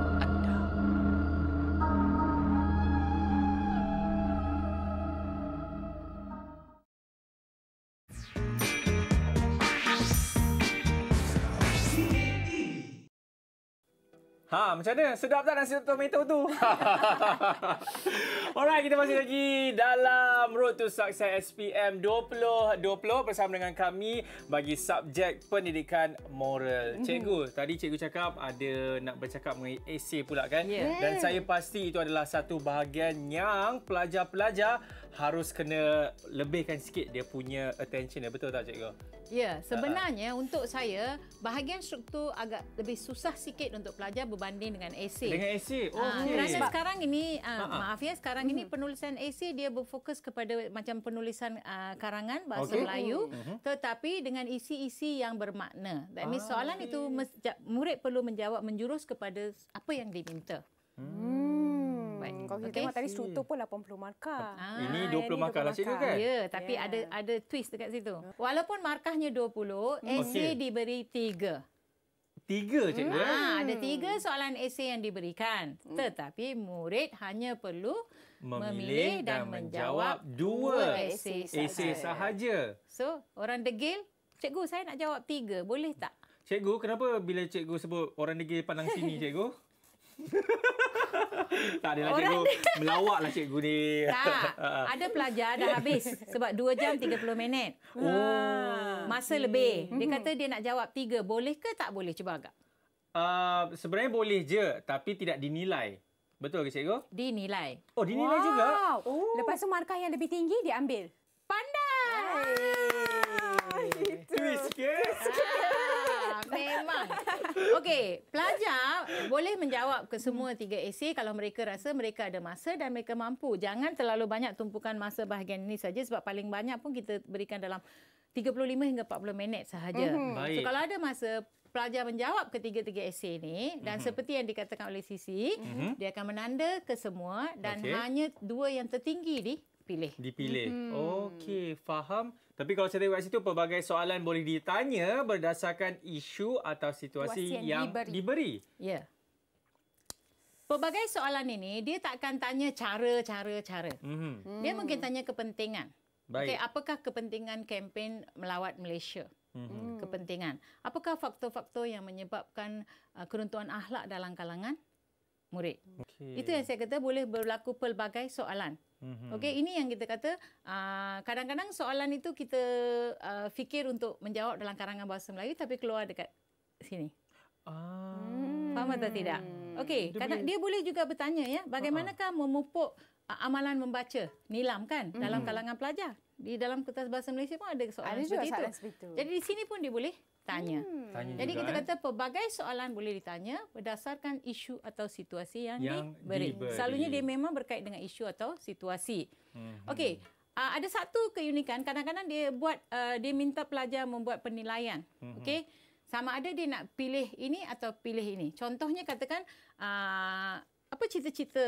[SPEAKER 1] Ha, macam mana? Sedap tak nasi tomato tu? Alright, kita masih lagi dalam Road to Success SPM 2020 bersama dengan kami bagi subjek pendidikan moral. Mm-hmm. Cikgu, tadi cikgu cakap ada nak bercakap mengenai esei pula kan? Yeah. Dan saya pasti itu adalah satu bahagian yang pelajar-pelajar harus kena lebihkan sikit dia punya attention dia betul tak cikgu
[SPEAKER 3] Ya, sebenarnya uh-huh. untuk saya bahagian struktur agak lebih susah sikit untuk pelajar berbanding dengan esei. Dengan esei. Ha, oh, uh, kerana Sebab sekarang ini uh, uh-huh. maaf ya, sekarang uh-huh. ini hmm. penulisan esei dia berfokus kepada macam penulisan uh, karangan bahasa okay. Melayu uh-huh. tetapi dengan isi-isi yang bermakna. That means uh-huh. soalan itu murid perlu menjawab menjurus kepada apa yang diminta. Hmm jawapan. Hmm, kalau kita okay. tengok tadi hmm. struktur pun 80 markah. Ah, ini 20, 20 markah lah situ kan? Ya, tapi yeah. ada ya. ada twist dekat situ. Walaupun markahnya 20, hmm. essay okay. diberi 3. Tiga cikgu? Hmm. Ah, ada tiga soalan esei yang diberikan. Hmm. Tetapi murid hanya perlu memilih, memilih dan, dan menjawab 2 essay, essay
[SPEAKER 1] sahaja.
[SPEAKER 3] So, orang degil, cikgu saya nak jawab tiga, Boleh tak?
[SPEAKER 1] Cikgu, kenapa bila cikgu sebut orang degil pandang sini cikgu? tak ada lagi Dia... Melawak lah cikgu ni. Tak. Ah. ada
[SPEAKER 3] pelajar dah habis. Sebab 2 jam 30 minit. Oh. Ah, masa hmm. lebih. Dia hmm. kata dia nak jawab tiga. Boleh ke tak boleh? Cuba agak.
[SPEAKER 1] Uh, sebenarnya boleh je. Tapi tidak dinilai. Betul ke cikgu?
[SPEAKER 3] Dinilai. Oh, dinilai wow. juga? Oh. Lepas tu markah yang lebih tinggi diambil. Pandai!
[SPEAKER 2] Wow. Itu. Twist ke?
[SPEAKER 3] Okey, pelajar boleh menjawab ke semua tiga esei kalau mereka rasa mereka ada masa dan mereka mampu. Jangan terlalu banyak tumpukan masa bahagian ini saja sebab paling banyak pun kita berikan dalam 35 hingga 40 minit sahaja. Uh-huh. So, kalau ada masa, pelajar menjawab ketiga-tiga esei ini dan uh-huh. seperti yang dikatakan oleh Sisi, uh-huh. dia akan menanda ke semua dan okay. hanya dua yang tertinggi dipilih.
[SPEAKER 1] Dipilih. Uh-huh. Okey, faham. Tapi kalau cerita kat situ pelbagai soalan boleh ditanya berdasarkan isu atau situasi yang, yang diberi. diberi.
[SPEAKER 3] Ya. Pelbagai soalan ini dia tak akan tanya cara-cara cara.
[SPEAKER 4] Mm-hmm. Dia mungkin
[SPEAKER 3] tanya kepentingan. Baik. Okay, apakah kepentingan kempen melawat Malaysia? Mm-hmm. Kepentingan. Apakah faktor-faktor yang menyebabkan uh, keruntuhan ahlak dalam kalangan murid? Okay. Itu yang saya kata boleh berlaku pelbagai soalan. Mm-hmm. Okey, ini yang kita kata uh, kadang-kadang soalan itu kita uh, fikir untuk menjawab dalam karangan bahasa Melayu tapi keluar dekat sini. Ah. Hmm, faham atau tidak? Hmm. Okey, kadang boleh... dia boleh juga bertanya ya, bagaimanakah uh-huh. memupuk uh, amalan membaca nilam kan mm-hmm. dalam hmm. kalangan pelajar? Di dalam kertas bahasa Malaysia pun ada soalan ada seperti, juga itu. seperti itu. Jadi di sini pun dia boleh tanya. Hmm. tanya Jadi juga, kita eh. kata pelbagai soalan boleh ditanya berdasarkan isu atau situasi yang, yang diberi. diberi. Selalunya dia memang berkait dengan isu atau situasi.
[SPEAKER 4] Hmm. Okey,
[SPEAKER 3] uh, ada satu keunikan kadang-kadang dia buat uh, dia minta pelajar membuat penilaian. Hmm. Okey. Sama ada dia nak pilih ini atau pilih ini. Contohnya katakan uh, apa cita-cita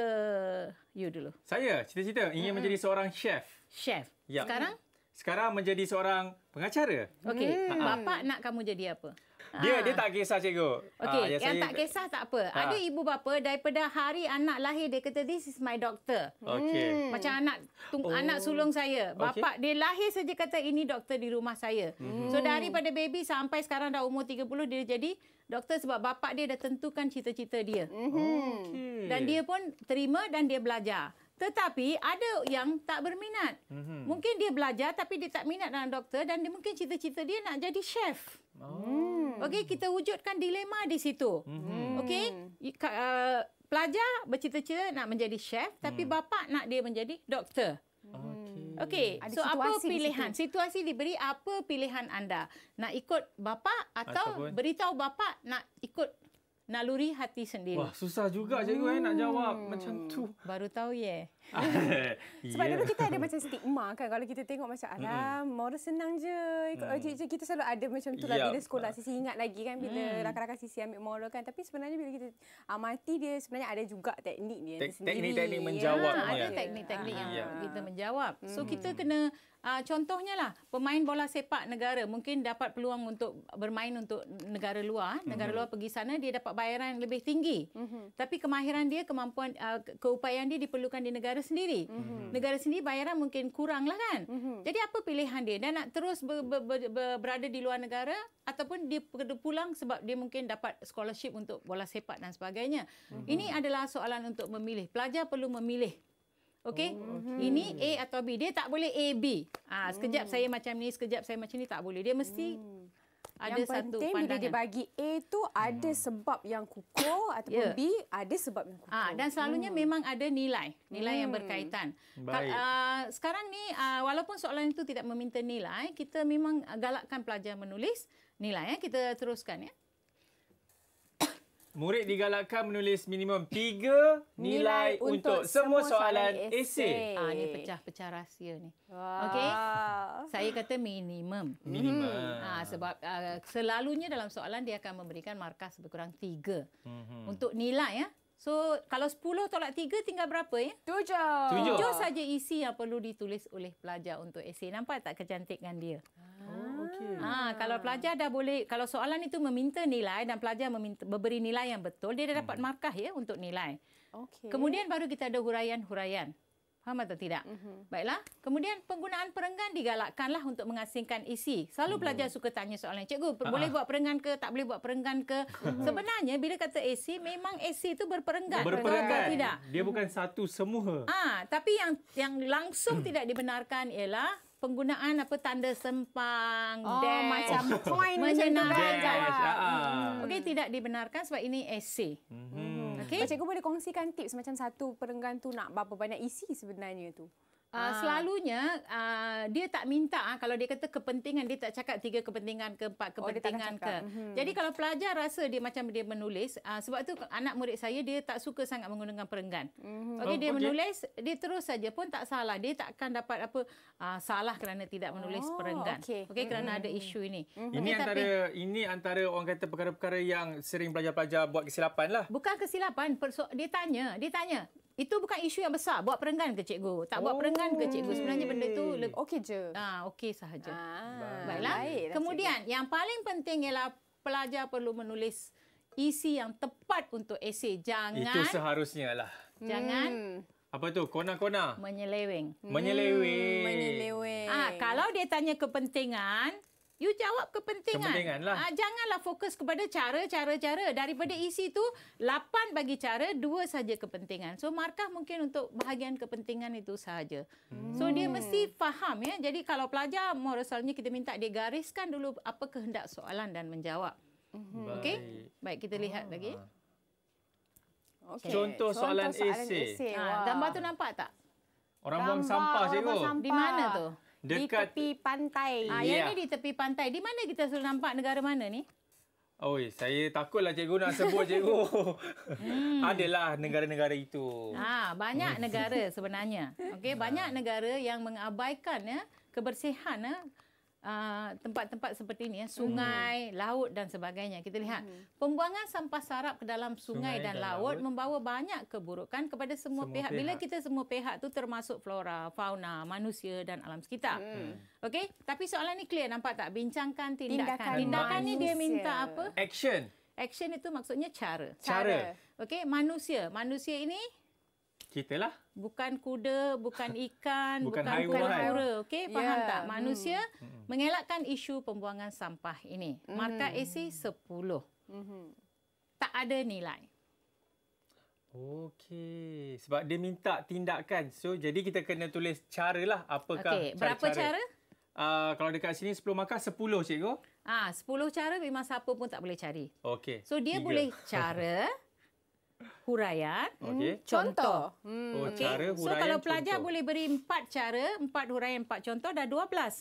[SPEAKER 3] you dulu?
[SPEAKER 1] Saya cita-cita ingin hmm. menjadi seorang chef.
[SPEAKER 3] Chef. Ya. Sekarang
[SPEAKER 1] sekarang menjadi seorang pengacara. Okey, hmm. bapa
[SPEAKER 3] nak kamu jadi apa?
[SPEAKER 1] Dia ha. dia ah. tak kisah cikgu. Ah, Okey, ha, yang, yang saya... tak kisah
[SPEAKER 3] tak apa. Ha. Ada ibu bapa daripada hari anak lahir dia kata this is my doctor. Okey. Hmm. Macam anak tung, oh. anak sulung saya. Bapa okay. dia lahir saja kata ini doktor di rumah saya. Hmm. So daripada baby sampai sekarang dah umur 30 dia jadi doktor sebab bapa dia dah tentukan cita-cita dia. Hmm. Okay. Dan dia pun terima dan dia belajar. Tetapi ada yang tak berminat. Mm-hmm. Mungkin dia belajar tapi dia tak minat dalam doktor dan dia mungkin cita-cita dia nak jadi chef. Oh. Okey, kita wujudkan dilema di situ. Mm-hmm. Okey, uh, pelajar bercita-cita nak menjadi chef tapi mm. bapa nak dia menjadi doktor. Okey. Okey, so apa pilihan? Di situasi diberi apa pilihan anda? Nak ikut bapa atau Ataupun. beritahu bapa nak ikut naluri hati sendiri. Wah, susah
[SPEAKER 1] juga cikgu eh nak jawab
[SPEAKER 3] macam tu. Hmm, baru tahu ye. Yeah.
[SPEAKER 2] Sebab yeah. dulu kita ada ya.
[SPEAKER 3] macam stigma kan kalau kita tengok macam alah
[SPEAKER 2] moral senang je ikut mm. ojek je kita selalu ada macam tu lah yep. Ya, bila sekolah sisi ingat lagi kan bila mm. rakan-rakan sisi ambil moral kan tapi sebenarnya bila kita amati ah, dia sebenarnya ada juga teknik dia Te- teknik-teknik
[SPEAKER 1] ya, menjawab ya, ada
[SPEAKER 3] teknik-teknik yang yeah. kita menjawab so mm. kita kena Uh, contohnya lah pemain bola sepak negara mungkin dapat peluang untuk bermain untuk negara luar eh. negara mm-hmm. luar pergi sana dia dapat bayaran lebih tinggi mm-hmm. tapi kemahiran dia kemampuan uh, keupayaan dia diperlukan di negara sendiri. Mm -hmm. Negara sendiri bayaran mungkin kuranglah kan. Mm -hmm. Jadi apa pilihan dia? Dia nak terus ber, ber, ber, ber, berada di luar negara ataupun dia perlu pulang sebab dia mungkin dapat scholarship untuk bola sepak dan sebagainya. Mm -hmm. Ini adalah soalan untuk memilih. Pelajar perlu memilih. Okey, oh, okay. ini A atau B. Dia tak boleh A B. Ah, ha, sekejap mm. saya macam ni, sekejap saya macam ni tak boleh. Dia mesti mm ada yang satu penting pandangan. bila dia bagi A tu ada hmm. sebab yang kukuh ataupun yeah. B ada sebab yang kukuh. Ah, dan selalunya hmm. memang ada nilai, nilai hmm. yang berkaitan. Ka- uh, sekarang ni uh, walaupun soalan itu tidak meminta nilai, kita memang galakkan pelajar menulis nilai. Ya. Kita teruskan ya.
[SPEAKER 1] Murid digalakkan menulis minimum tiga nilai, nilai untuk, semua soalan esei. Ah Ini pecah-pecah
[SPEAKER 3] rahsia ni. Wow. Okey. Saya kata minimum. Minimum. Hmm. Ah sebab uh, selalunya dalam soalan dia akan memberikan markah lebih kurang 3. hmm Untuk nilai ya. So kalau sepuluh tolak tiga tinggal berapa ya? Tujuh. Tujuh saja isi yang perlu ditulis oleh pelajar untuk esei. Nampak tak kecantikan dia? Ah.
[SPEAKER 4] Okay. Ha, ah, kalau ah. pelajar
[SPEAKER 3] dah boleh, kalau soalan itu meminta nilai dan pelajar meminta, memberi nilai yang betul, dia dah dapat hmm. markah ya untuk nilai.
[SPEAKER 4] Okay. Kemudian baru
[SPEAKER 3] kita ada huraian-huraian. Faham atau tidak? Mm-hmm. Baiklah. Kemudian penggunaan perenggan digalakkanlah untuk mengasingkan isi. Selalu mm-hmm. pelajar suka tanya soalan, cikgu per- ah, boleh buat perenggan ke tak boleh buat perenggan ke? Mm-hmm. Sebenarnya bila kata AC, memang AC itu berperenggan. Berperenggan. Atau tidak?
[SPEAKER 1] Dia bukan satu semua.
[SPEAKER 3] Ah, tapi yang yang langsung tidak dibenarkan ialah penggunaan apa tanda sempang oh, kan? dash, macam oh. point menyenangkan jawab. Ah. Hmm. hmm. Okey tidak dibenarkan sebab ini essay. Hmm. macam Cikgu boleh kongsikan tips macam satu perenggan tu nak berapa banyak isi sebenarnya tu? Uh, selalunya uh, dia tak minta uh, kalau dia kata kepentingan dia tak cakap tiga kepentingan oh, ke empat kepentingan oh, ke. Mm-hmm. Jadi kalau pelajar rasa dia macam dia menulis uh, sebab tu anak murid saya dia tak suka sangat menggunakan perenggan. Mm-hmm. Okey oh, oh, dia okay. menulis dia terus saja pun tak salah dia tak akan dapat apa uh, salah kerana tidak menulis oh, perenggan. Okey okay, mm-hmm. kerana hmm. ada isu ini. Mm-hmm. Ini okay, antara tapi,
[SPEAKER 1] ini antara orang kata perkara-perkara yang sering pelajar-pelajar buat kesilapan lah.
[SPEAKER 3] Bukan kesilapan perso- dia tanya dia tanya itu bukan isu yang besar buat perenggan ke cikgu tak oh, buat perenggan ke cikgu sebenarnya benda tu oh. okey je ha okey sahaja ah,
[SPEAKER 2] baiklah baik, lah, kemudian
[SPEAKER 3] baik. yang paling penting ialah pelajar perlu menulis isi yang tepat untuk esei jangan itu
[SPEAKER 1] seharusnya lah jangan hmm. apa tu kona-kona
[SPEAKER 3] menyeleweng hmm. menyeleweng menyeleweng ah ha, kalau dia tanya kepentingan You jawab kepentingan. Kepentingan lah. ah, janganlah fokus kepada cara, cara, cara. Daripada hmm. isi tu, lapan bagi cara, dua saja kepentingan. So, markah mungkin untuk bahagian kepentingan itu sahaja. Hmm. So, dia mesti faham ya. Jadi, kalau pelajar, moralnya kita minta dia gariskan dulu apa kehendak soalan dan menjawab. Hmm. Baik. Okay? Baik, kita lihat oh. lagi. Okay. Contoh, soalan, soalan AC. AC. Ha, ah, gambar tu nampak tak? Orang gambar, buang sampah, cikgu. Di mana tu? Dekat... Di tepi pantai. Ah yeah. Yang ni di tepi pantai. Di mana kita selalu nampak negara mana ni?
[SPEAKER 1] Oi, oh, eh, saya takutlah cikgu nak sebut cikgu. hmm. Adalah negara-negara itu.
[SPEAKER 3] Ha, banyak negara sebenarnya. Okey, banyak negara yang mengabaikan ya kebersihan ya, Ah, tempat-tempat uh, seperti ini ya, sungai, hmm. laut dan sebagainya. Kita lihat hmm. pembuangan sampah sarap ke dalam sungai, sungai dan, dan laut, laut membawa banyak keburukan kepada semua, semua pihak. pihak. Bila kita semua pihak tu termasuk flora, fauna, manusia dan alam sekitar. Hmm. Okey, tapi soalan ini clear nampak tak? Bincangkan tindakan. Tindakan, tindakan ni dia minta apa? Action. Action itu maksudnya cara. Cara. cara. Okey, manusia. Manusia ini kita lah bukan kuda, bukan ikan, bukan, bukan haiwan. Kura, okey, faham yeah. tak? Hmm. Manusia hmm. mengelakkan isu pembuangan sampah ini. Markah hmm. AC 10. Hmm. Tak ada nilai.
[SPEAKER 1] Okey. Sebab dia minta tindakan. So, jadi kita kena tulis caralah apakah okay. Berapa cara. Berapa cara? Uh, kalau dekat sini 10 maka 10 cikgu.
[SPEAKER 3] Ah, 10 cara memang siapa pun tak boleh cari. Okey. So, dia Tiga. boleh cara. huraian.
[SPEAKER 1] Okay.
[SPEAKER 4] Hmm,
[SPEAKER 3] contoh. Oh, hmm. Oh, okay. cara huraian. So kalau pelajar contoh. boleh beri empat cara, empat huraian, empat contoh dah 12. Betul,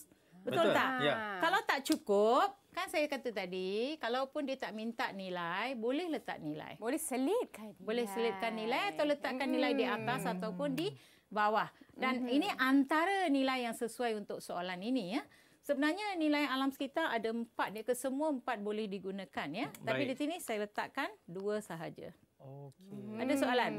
[SPEAKER 3] Betul. tak? Ya. Kalau tak cukup, kan saya kata tadi, kalaupun dia tak minta nilai, boleh letak nilai. Boleh selitkan. Nilai. Boleh selitkan nilai atau letakkan hmm. nilai di hmm. atas ataupun di bawah. Dan hmm. ini antara nilai yang sesuai untuk soalan ini ya. Sebenarnya nilai alam sekitar ada empat. Dia ke empat boleh digunakan. ya. Baik. Tapi di sini saya letakkan dua sahaja.
[SPEAKER 1] Okey. Hmm. Ada soalan?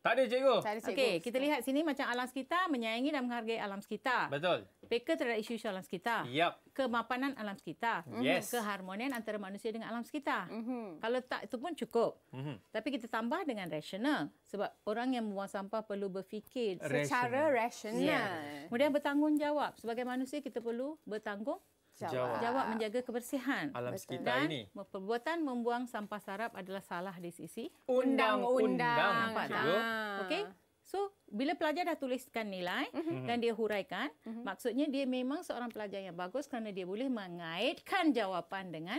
[SPEAKER 1] Tak ada,
[SPEAKER 3] cikgu. cikgu. Okey, kita lihat sini macam alam sekitar menyayangi dan menghargai alam sekitar. Betul. Peka terhadap isu-isu alam sekitar. Yep. Kemapanan alam sekitar. Yes. Hmm. Keharmonian antara manusia dengan alam sekitar. Mm-hmm. Kalau tak, itu pun cukup. Mm-hmm. Tapi kita tambah dengan rasional. Sebab orang yang membuang sampah perlu berfikir. Rational. Secara rasional. Yeah. Kemudian bertanggungjawab. Sebagai manusia, kita perlu bertanggung jawab. Jawab menjaga kebersihan alam Betul. sekitar dan ini. Perbuatan membuang sampah sarap adalah salah di sisi undang-undang. Okey. So, bila pelajar dah tuliskan nilai mm-hmm. dan dia huraikan, mm-hmm. maksudnya dia memang seorang pelajar yang bagus kerana dia boleh mengaitkan jawapan dengan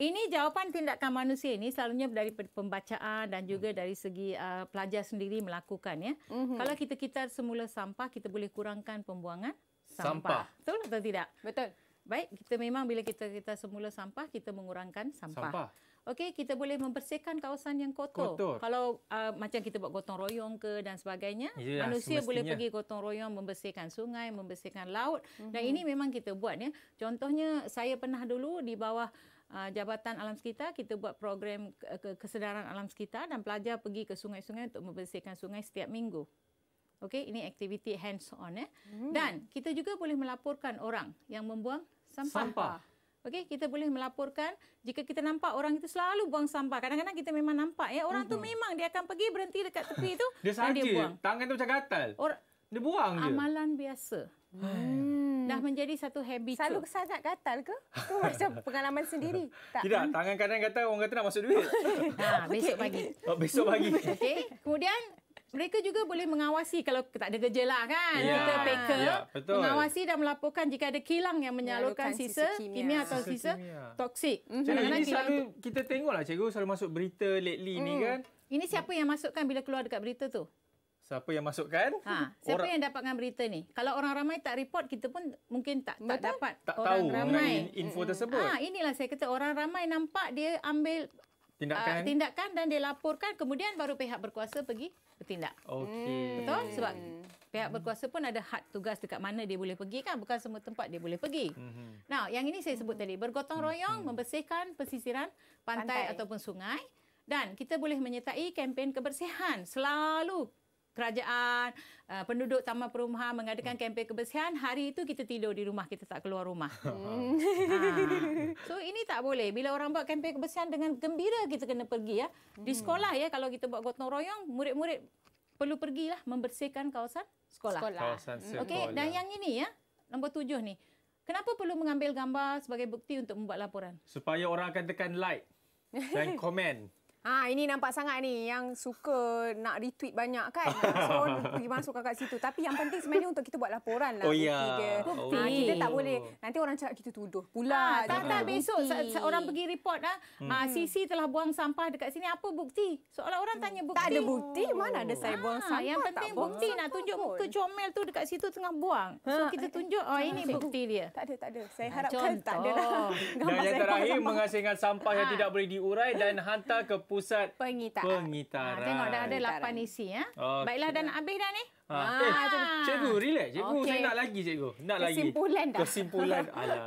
[SPEAKER 3] Ini jawapan tindakan manusia ini selalunya dari pembacaan dan juga hmm. dari segi uh, pelajar sendiri melakukan ya. Hmm. Kalau kita kita semula sampah, kita boleh kurangkan pembuangan sampah. sampah. Betul atau tidak? Betul. Baik, kita memang bila kita kita semula sampah, kita mengurangkan sampah. sampah. Okey, kita boleh membersihkan kawasan yang kotor. kotor. Kalau uh, macam kita buat gotong royong ke dan sebagainya, Yalah, manusia semestinya. boleh pergi gotong royong membersihkan sungai, membersihkan laut. Mm-hmm. Dan mhm. ini memang kita buat ya. Contohnya saya pernah dulu di bawah Ah, Jabatan Alam Sekitar kita buat program kesedaran alam sekitar dan pelajar pergi ke sungai-sungai untuk membersihkan sungai setiap minggu. Okey, ini aktiviti hands on eh. Hmm. Dan kita juga boleh melaporkan orang yang membuang sampah. sampah. Okey, kita boleh melaporkan jika kita nampak orang itu selalu buang sampah. Kadang-kadang kita memang nampak ya, orang itu hmm memang dia akan pergi berhenti dekat tepi itu dia dan dia buang.
[SPEAKER 1] Tangan itu macam gatal. Or- dia buang je. Amalan
[SPEAKER 3] biasa. Hmm dah hmm. menjadi satu habit. Selalu sangat gatal ke? Itu macam pengalaman sendiri. Tak. Tidak,
[SPEAKER 1] tangan kanan kata orang kata nak masuk duit. ha, besok pagi. Oh, besok
[SPEAKER 4] pagi. Okey.
[SPEAKER 3] Kemudian mereka juga boleh mengawasi kalau tak ada kerja lah kan. Yeah. Kita peka. Ya, yeah, mengawasi dan melaporkan jika ada kilang yang menyalurkan sisa, sisa kimia, atau sisa, sisa toksik. Mm-hmm. Ini selalu
[SPEAKER 1] kita tengok lah cikgu selalu masuk berita lately mm. ni mhm. kan.
[SPEAKER 3] Ini siapa yang masukkan bila keluar dekat berita tu?
[SPEAKER 1] siapa yang masukkan ha siapa orang, yang
[SPEAKER 3] dapatkan berita ni kalau orang ramai tak report kita pun mungkin tak betul? tak dapat tak orang tahu ramai info tersebut ha inilah saya kata orang ramai nampak dia ambil
[SPEAKER 4] tindakan uh, tindakan
[SPEAKER 3] dan dia laporkan kemudian baru pihak berkuasa pergi bertindak
[SPEAKER 4] Okay. Hmm. betul sebab
[SPEAKER 3] hmm. pihak berkuasa pun ada hak tugas dekat mana dia boleh pergi kan bukan semua tempat dia boleh pergi mhm. nah yang ini saya sebut tadi bergotong mhm. royong membersihkan pesisiran pantai, pantai ataupun sungai dan kita boleh menyertai kempen kebersihan selalu kerajaan, uh, penduduk taman perumahan mengadakan hmm. kempen kebersihan, hari itu kita tidur di rumah, kita tak keluar rumah. Hmm. ha. So ini tak boleh. Bila orang buat kempen kebersihan dengan gembira kita kena pergi ya. Di hmm. sekolah ya kalau kita buat gotong royong, murid-murid perlu pergilah membersihkan kawasan sekolah. sekolah. Kawasan sekolah. Okey, dan yang ini ya, nombor tujuh ni. Kenapa perlu mengambil gambar sebagai bukti untuk membuat laporan?
[SPEAKER 1] Supaya orang akan tekan like dan komen.
[SPEAKER 2] Ha, ini nampak sangat ni yang suka nak retweet banyak kan. So pergi masuk kat situ. Tapi yang penting sebenarnya untuk kita buat laporan lah. Oh ya. Yeah. Oh, ha, kita tak boleh. Nanti
[SPEAKER 3] orang cakap kita tuduh pula. Ha, tak, tak. Besok bukti. orang pergi report lah. Ha, Sisi telah buang sampah dekat sini. Apa bukti? Soalan orang tanya bukti. Tak ada bukti. Mana ada saya buang ha, sampah. Yang penting bukti nak tunjuk ke comel tu dekat situ tengah buang. So ha. kita tunjuk. Oh ini bukti dia. Tak ada, tak ada. Saya harapkan Contoh. tak ada lah. Dan yang terakhir
[SPEAKER 1] mengasingkan sampah yang tidak boleh diurai dan
[SPEAKER 3] hantar ke Pusat Pengitaran.
[SPEAKER 1] Ha, tengok dah ada
[SPEAKER 3] lapan isi. Ya? Eh. Okay. Baiklah dah nak habis dah ni. Ah, ah. Eh, cikgu, relax. Cikgu, okay. saya nak lagi,
[SPEAKER 1] cikgu. Nak Kesimpulan lagi. Dah. Kesimpulan dah. Alah.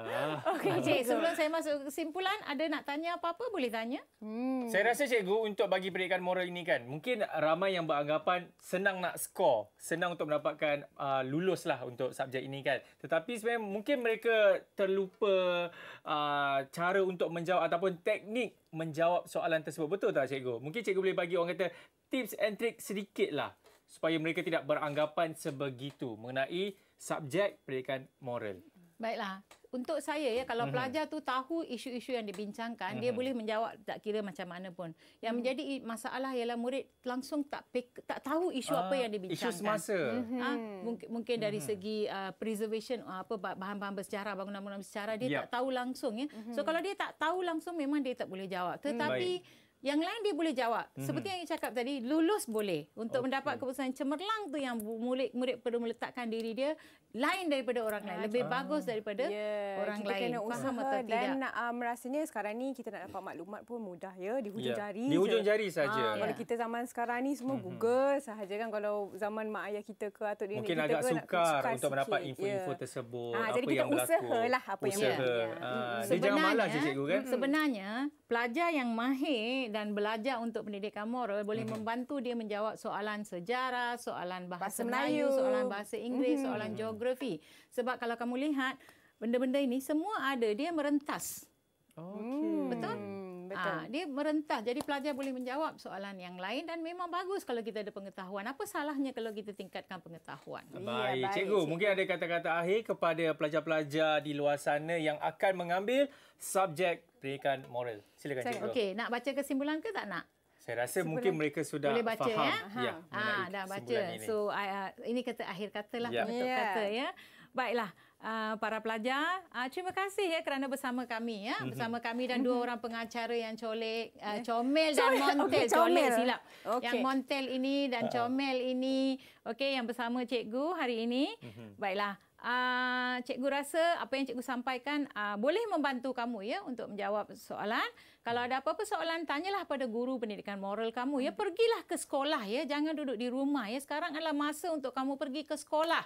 [SPEAKER 1] Okey, cik. Sebelum saya
[SPEAKER 3] masuk kesimpulan, ada nak tanya apa-apa? Boleh tanya. Hmm. Saya
[SPEAKER 1] rasa, cikgu, untuk bagi pendidikan moral ini kan, mungkin ramai yang beranggapan senang nak skor. Senang untuk mendapatkan uh, lulus lah untuk subjek ini kan. Tetapi sebenarnya mungkin mereka terlupa uh, cara untuk menjawab ataupun teknik menjawab soalan tersebut. Betul tak, cikgu? Mungkin cikgu boleh bagi orang kata tips and trick sedikit lah supaya mereka tidak beranggapan sebegitu mengenai subjek pendidikan moral.
[SPEAKER 3] Baiklah. Untuk saya ya kalau mhm. pelajar tu tahu isu-isu yang dibincangkan mm dia mhm. boleh menjawab tak kira macam mana pun. Yang mm menjadi masalah ialah murid langsung tak pek, tak tahu isu uh, apa ah, yang dibincangkan. Isu semasa. Ha, mungkin mungkin mm-hmm. dari segi uh, preservation apa bahan-bahan bersejarah bangunan-bangunan bersejarah dia yep. Ya. tak tahu langsung ya. mm So kalau dia tak tahu langsung memang dia tak boleh jawab. Hmm. Tetapi mm yang lain dia boleh jawab. Mm-hmm. Seperti yang you cakap tadi, lulus boleh untuk okay. mendapat keputusan cemerlang tu yang murid murid perlu meletakkan diri dia lain daripada orang lain, ah, lebih uh, bagus daripada yeah. orang kita lain. Kena usaha dan tidak. Dan ah, um, sekarang ni kita nak dapat maklumat pun mudah ya di
[SPEAKER 2] hujung yeah. jari. Di hujung jari saja. Ha, kalau yeah. kita zaman sekarang ni semua mm-hmm. Google sahaja kan kalau zaman mak
[SPEAKER 3] ayah kita ke atau dia Mungkin agak sukar untuk mendapat ya. info-info yeah.
[SPEAKER 1] tersebut ha, apa jadi kita yang usahalah berlaku. apa yang. Usaha. Ha, dia jangan malas je cikgu kan. Mm,
[SPEAKER 3] sebenarnya mm pelajar yang mahir dan belajar untuk pendidikan moral boleh hmm. membantu dia menjawab soalan sejarah, soalan bahasa, bahasa Melayu, soalan bahasa Inggeris, hmm. soalan geografi. Sebab kalau kamu lihat benda-benda ini semua ada dia merentas.
[SPEAKER 2] Hmm. Okay. Betul?
[SPEAKER 3] Ha, dia merentas. Jadi pelajar boleh menjawab soalan yang lain dan memang bagus kalau kita ada pengetahuan. Apa salahnya kalau kita tingkatkan pengetahuan? Baik, ya, baik cikgu, cikgu. Mungkin
[SPEAKER 1] ada kata-kata akhir kepada pelajar-pelajar di luar sana yang akan mengambil subjek pendidikan moral. Silakan cikgu. Okey,
[SPEAKER 3] nak baca kesimpulan ke tak nak?
[SPEAKER 1] Saya rasa Sebelum mungkin mereka sudah boleh baca, faham. Ya? Ha. Ya, ha, dah
[SPEAKER 3] baca. Ini. So, I, uh, ini kata akhir katalah. Ya. Yeah. Kata, ya. ya? Baiklah uh, para pelajar. Uh, terima kasih ya kerana bersama kami ya, mm-hmm. bersama kami dan dua mhm. orang pengacara yang colek, uh, yeah. Eh. comel dan montel. Okay, comel colek, silap. Okay. Yang montel ini dan comel ini. Okey, yang bersama cikgu hari ini. Mm-hmm. Baiklah. Uh, cikgu rasa apa yang cikgu sampaikan uh, boleh membantu kamu ya untuk menjawab soalan. Kalau mhm. ada apa-apa soalan tanyalah pada guru pendidikan moral kamu ya. Mhm. Pergilah ke sekolah ya, jangan duduk di rumah ya. Sekarang adalah masa untuk kamu pergi ke sekolah.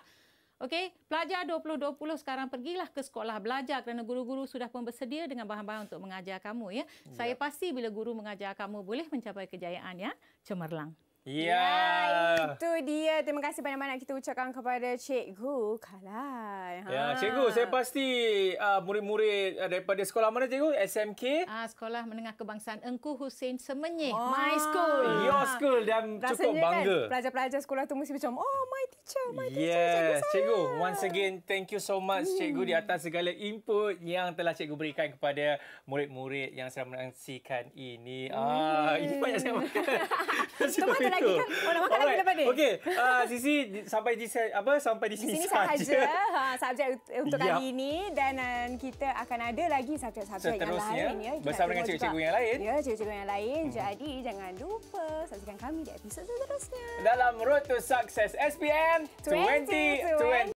[SPEAKER 3] Okey, pelajar 2020 sekarang pergilah ke sekolah belajar kerana guru-guru sudah pun bersedia dengan bahan-bahan untuk mengajar kamu ya. ya. Saya pasti bila guru mengajar kamu boleh mencapai kejayaan ya, cemerlang. Ya, yeah. itu dia. Terima kasih
[SPEAKER 2] banyak-banyak kita ucapkan kepada Cikgu Kalai. Ya, ha. Ya, Cikgu,
[SPEAKER 1] saya pasti uh, murid-murid ah, daripada sekolah mana Cikgu? SMK?
[SPEAKER 3] Ah, uh, Sekolah Menengah Kebangsaan Engku Hussein Semenyih. Oh. My school. Your ah.
[SPEAKER 1] school dan Rasanya cukup kan bangga. Kan,
[SPEAKER 3] pelajar-pelajar sekolah itu mesti macam, oh
[SPEAKER 2] my teacher, my yes. teacher,
[SPEAKER 1] cikgu saya. Cikgu, once again, thank you so much mm. Cikgu di atas segala input yang telah Cikgu berikan kepada murid-murid yang sedang menyaksikan ini. Mm. Ah, ini hmm. banyak saya makan.
[SPEAKER 4] Semua
[SPEAKER 2] telah lagi kan? Oh, makan lagi lepas ni. Okey,
[SPEAKER 1] uh, Sisi sampai di sini apa sampai di sini, sini sahaja.
[SPEAKER 2] Ha, subjek untuk yep. kali ini dan uh, kita akan ada lagi subjek-subjek yang lain ya. Bersama dengan cikgu-cikgu yang lain. Ya, cikgu-cikgu yang lain. Hmm. Jadi jangan lupa saksikan kami di episod seterusnya.
[SPEAKER 1] Dalam Road to Success SPM 2020. 20.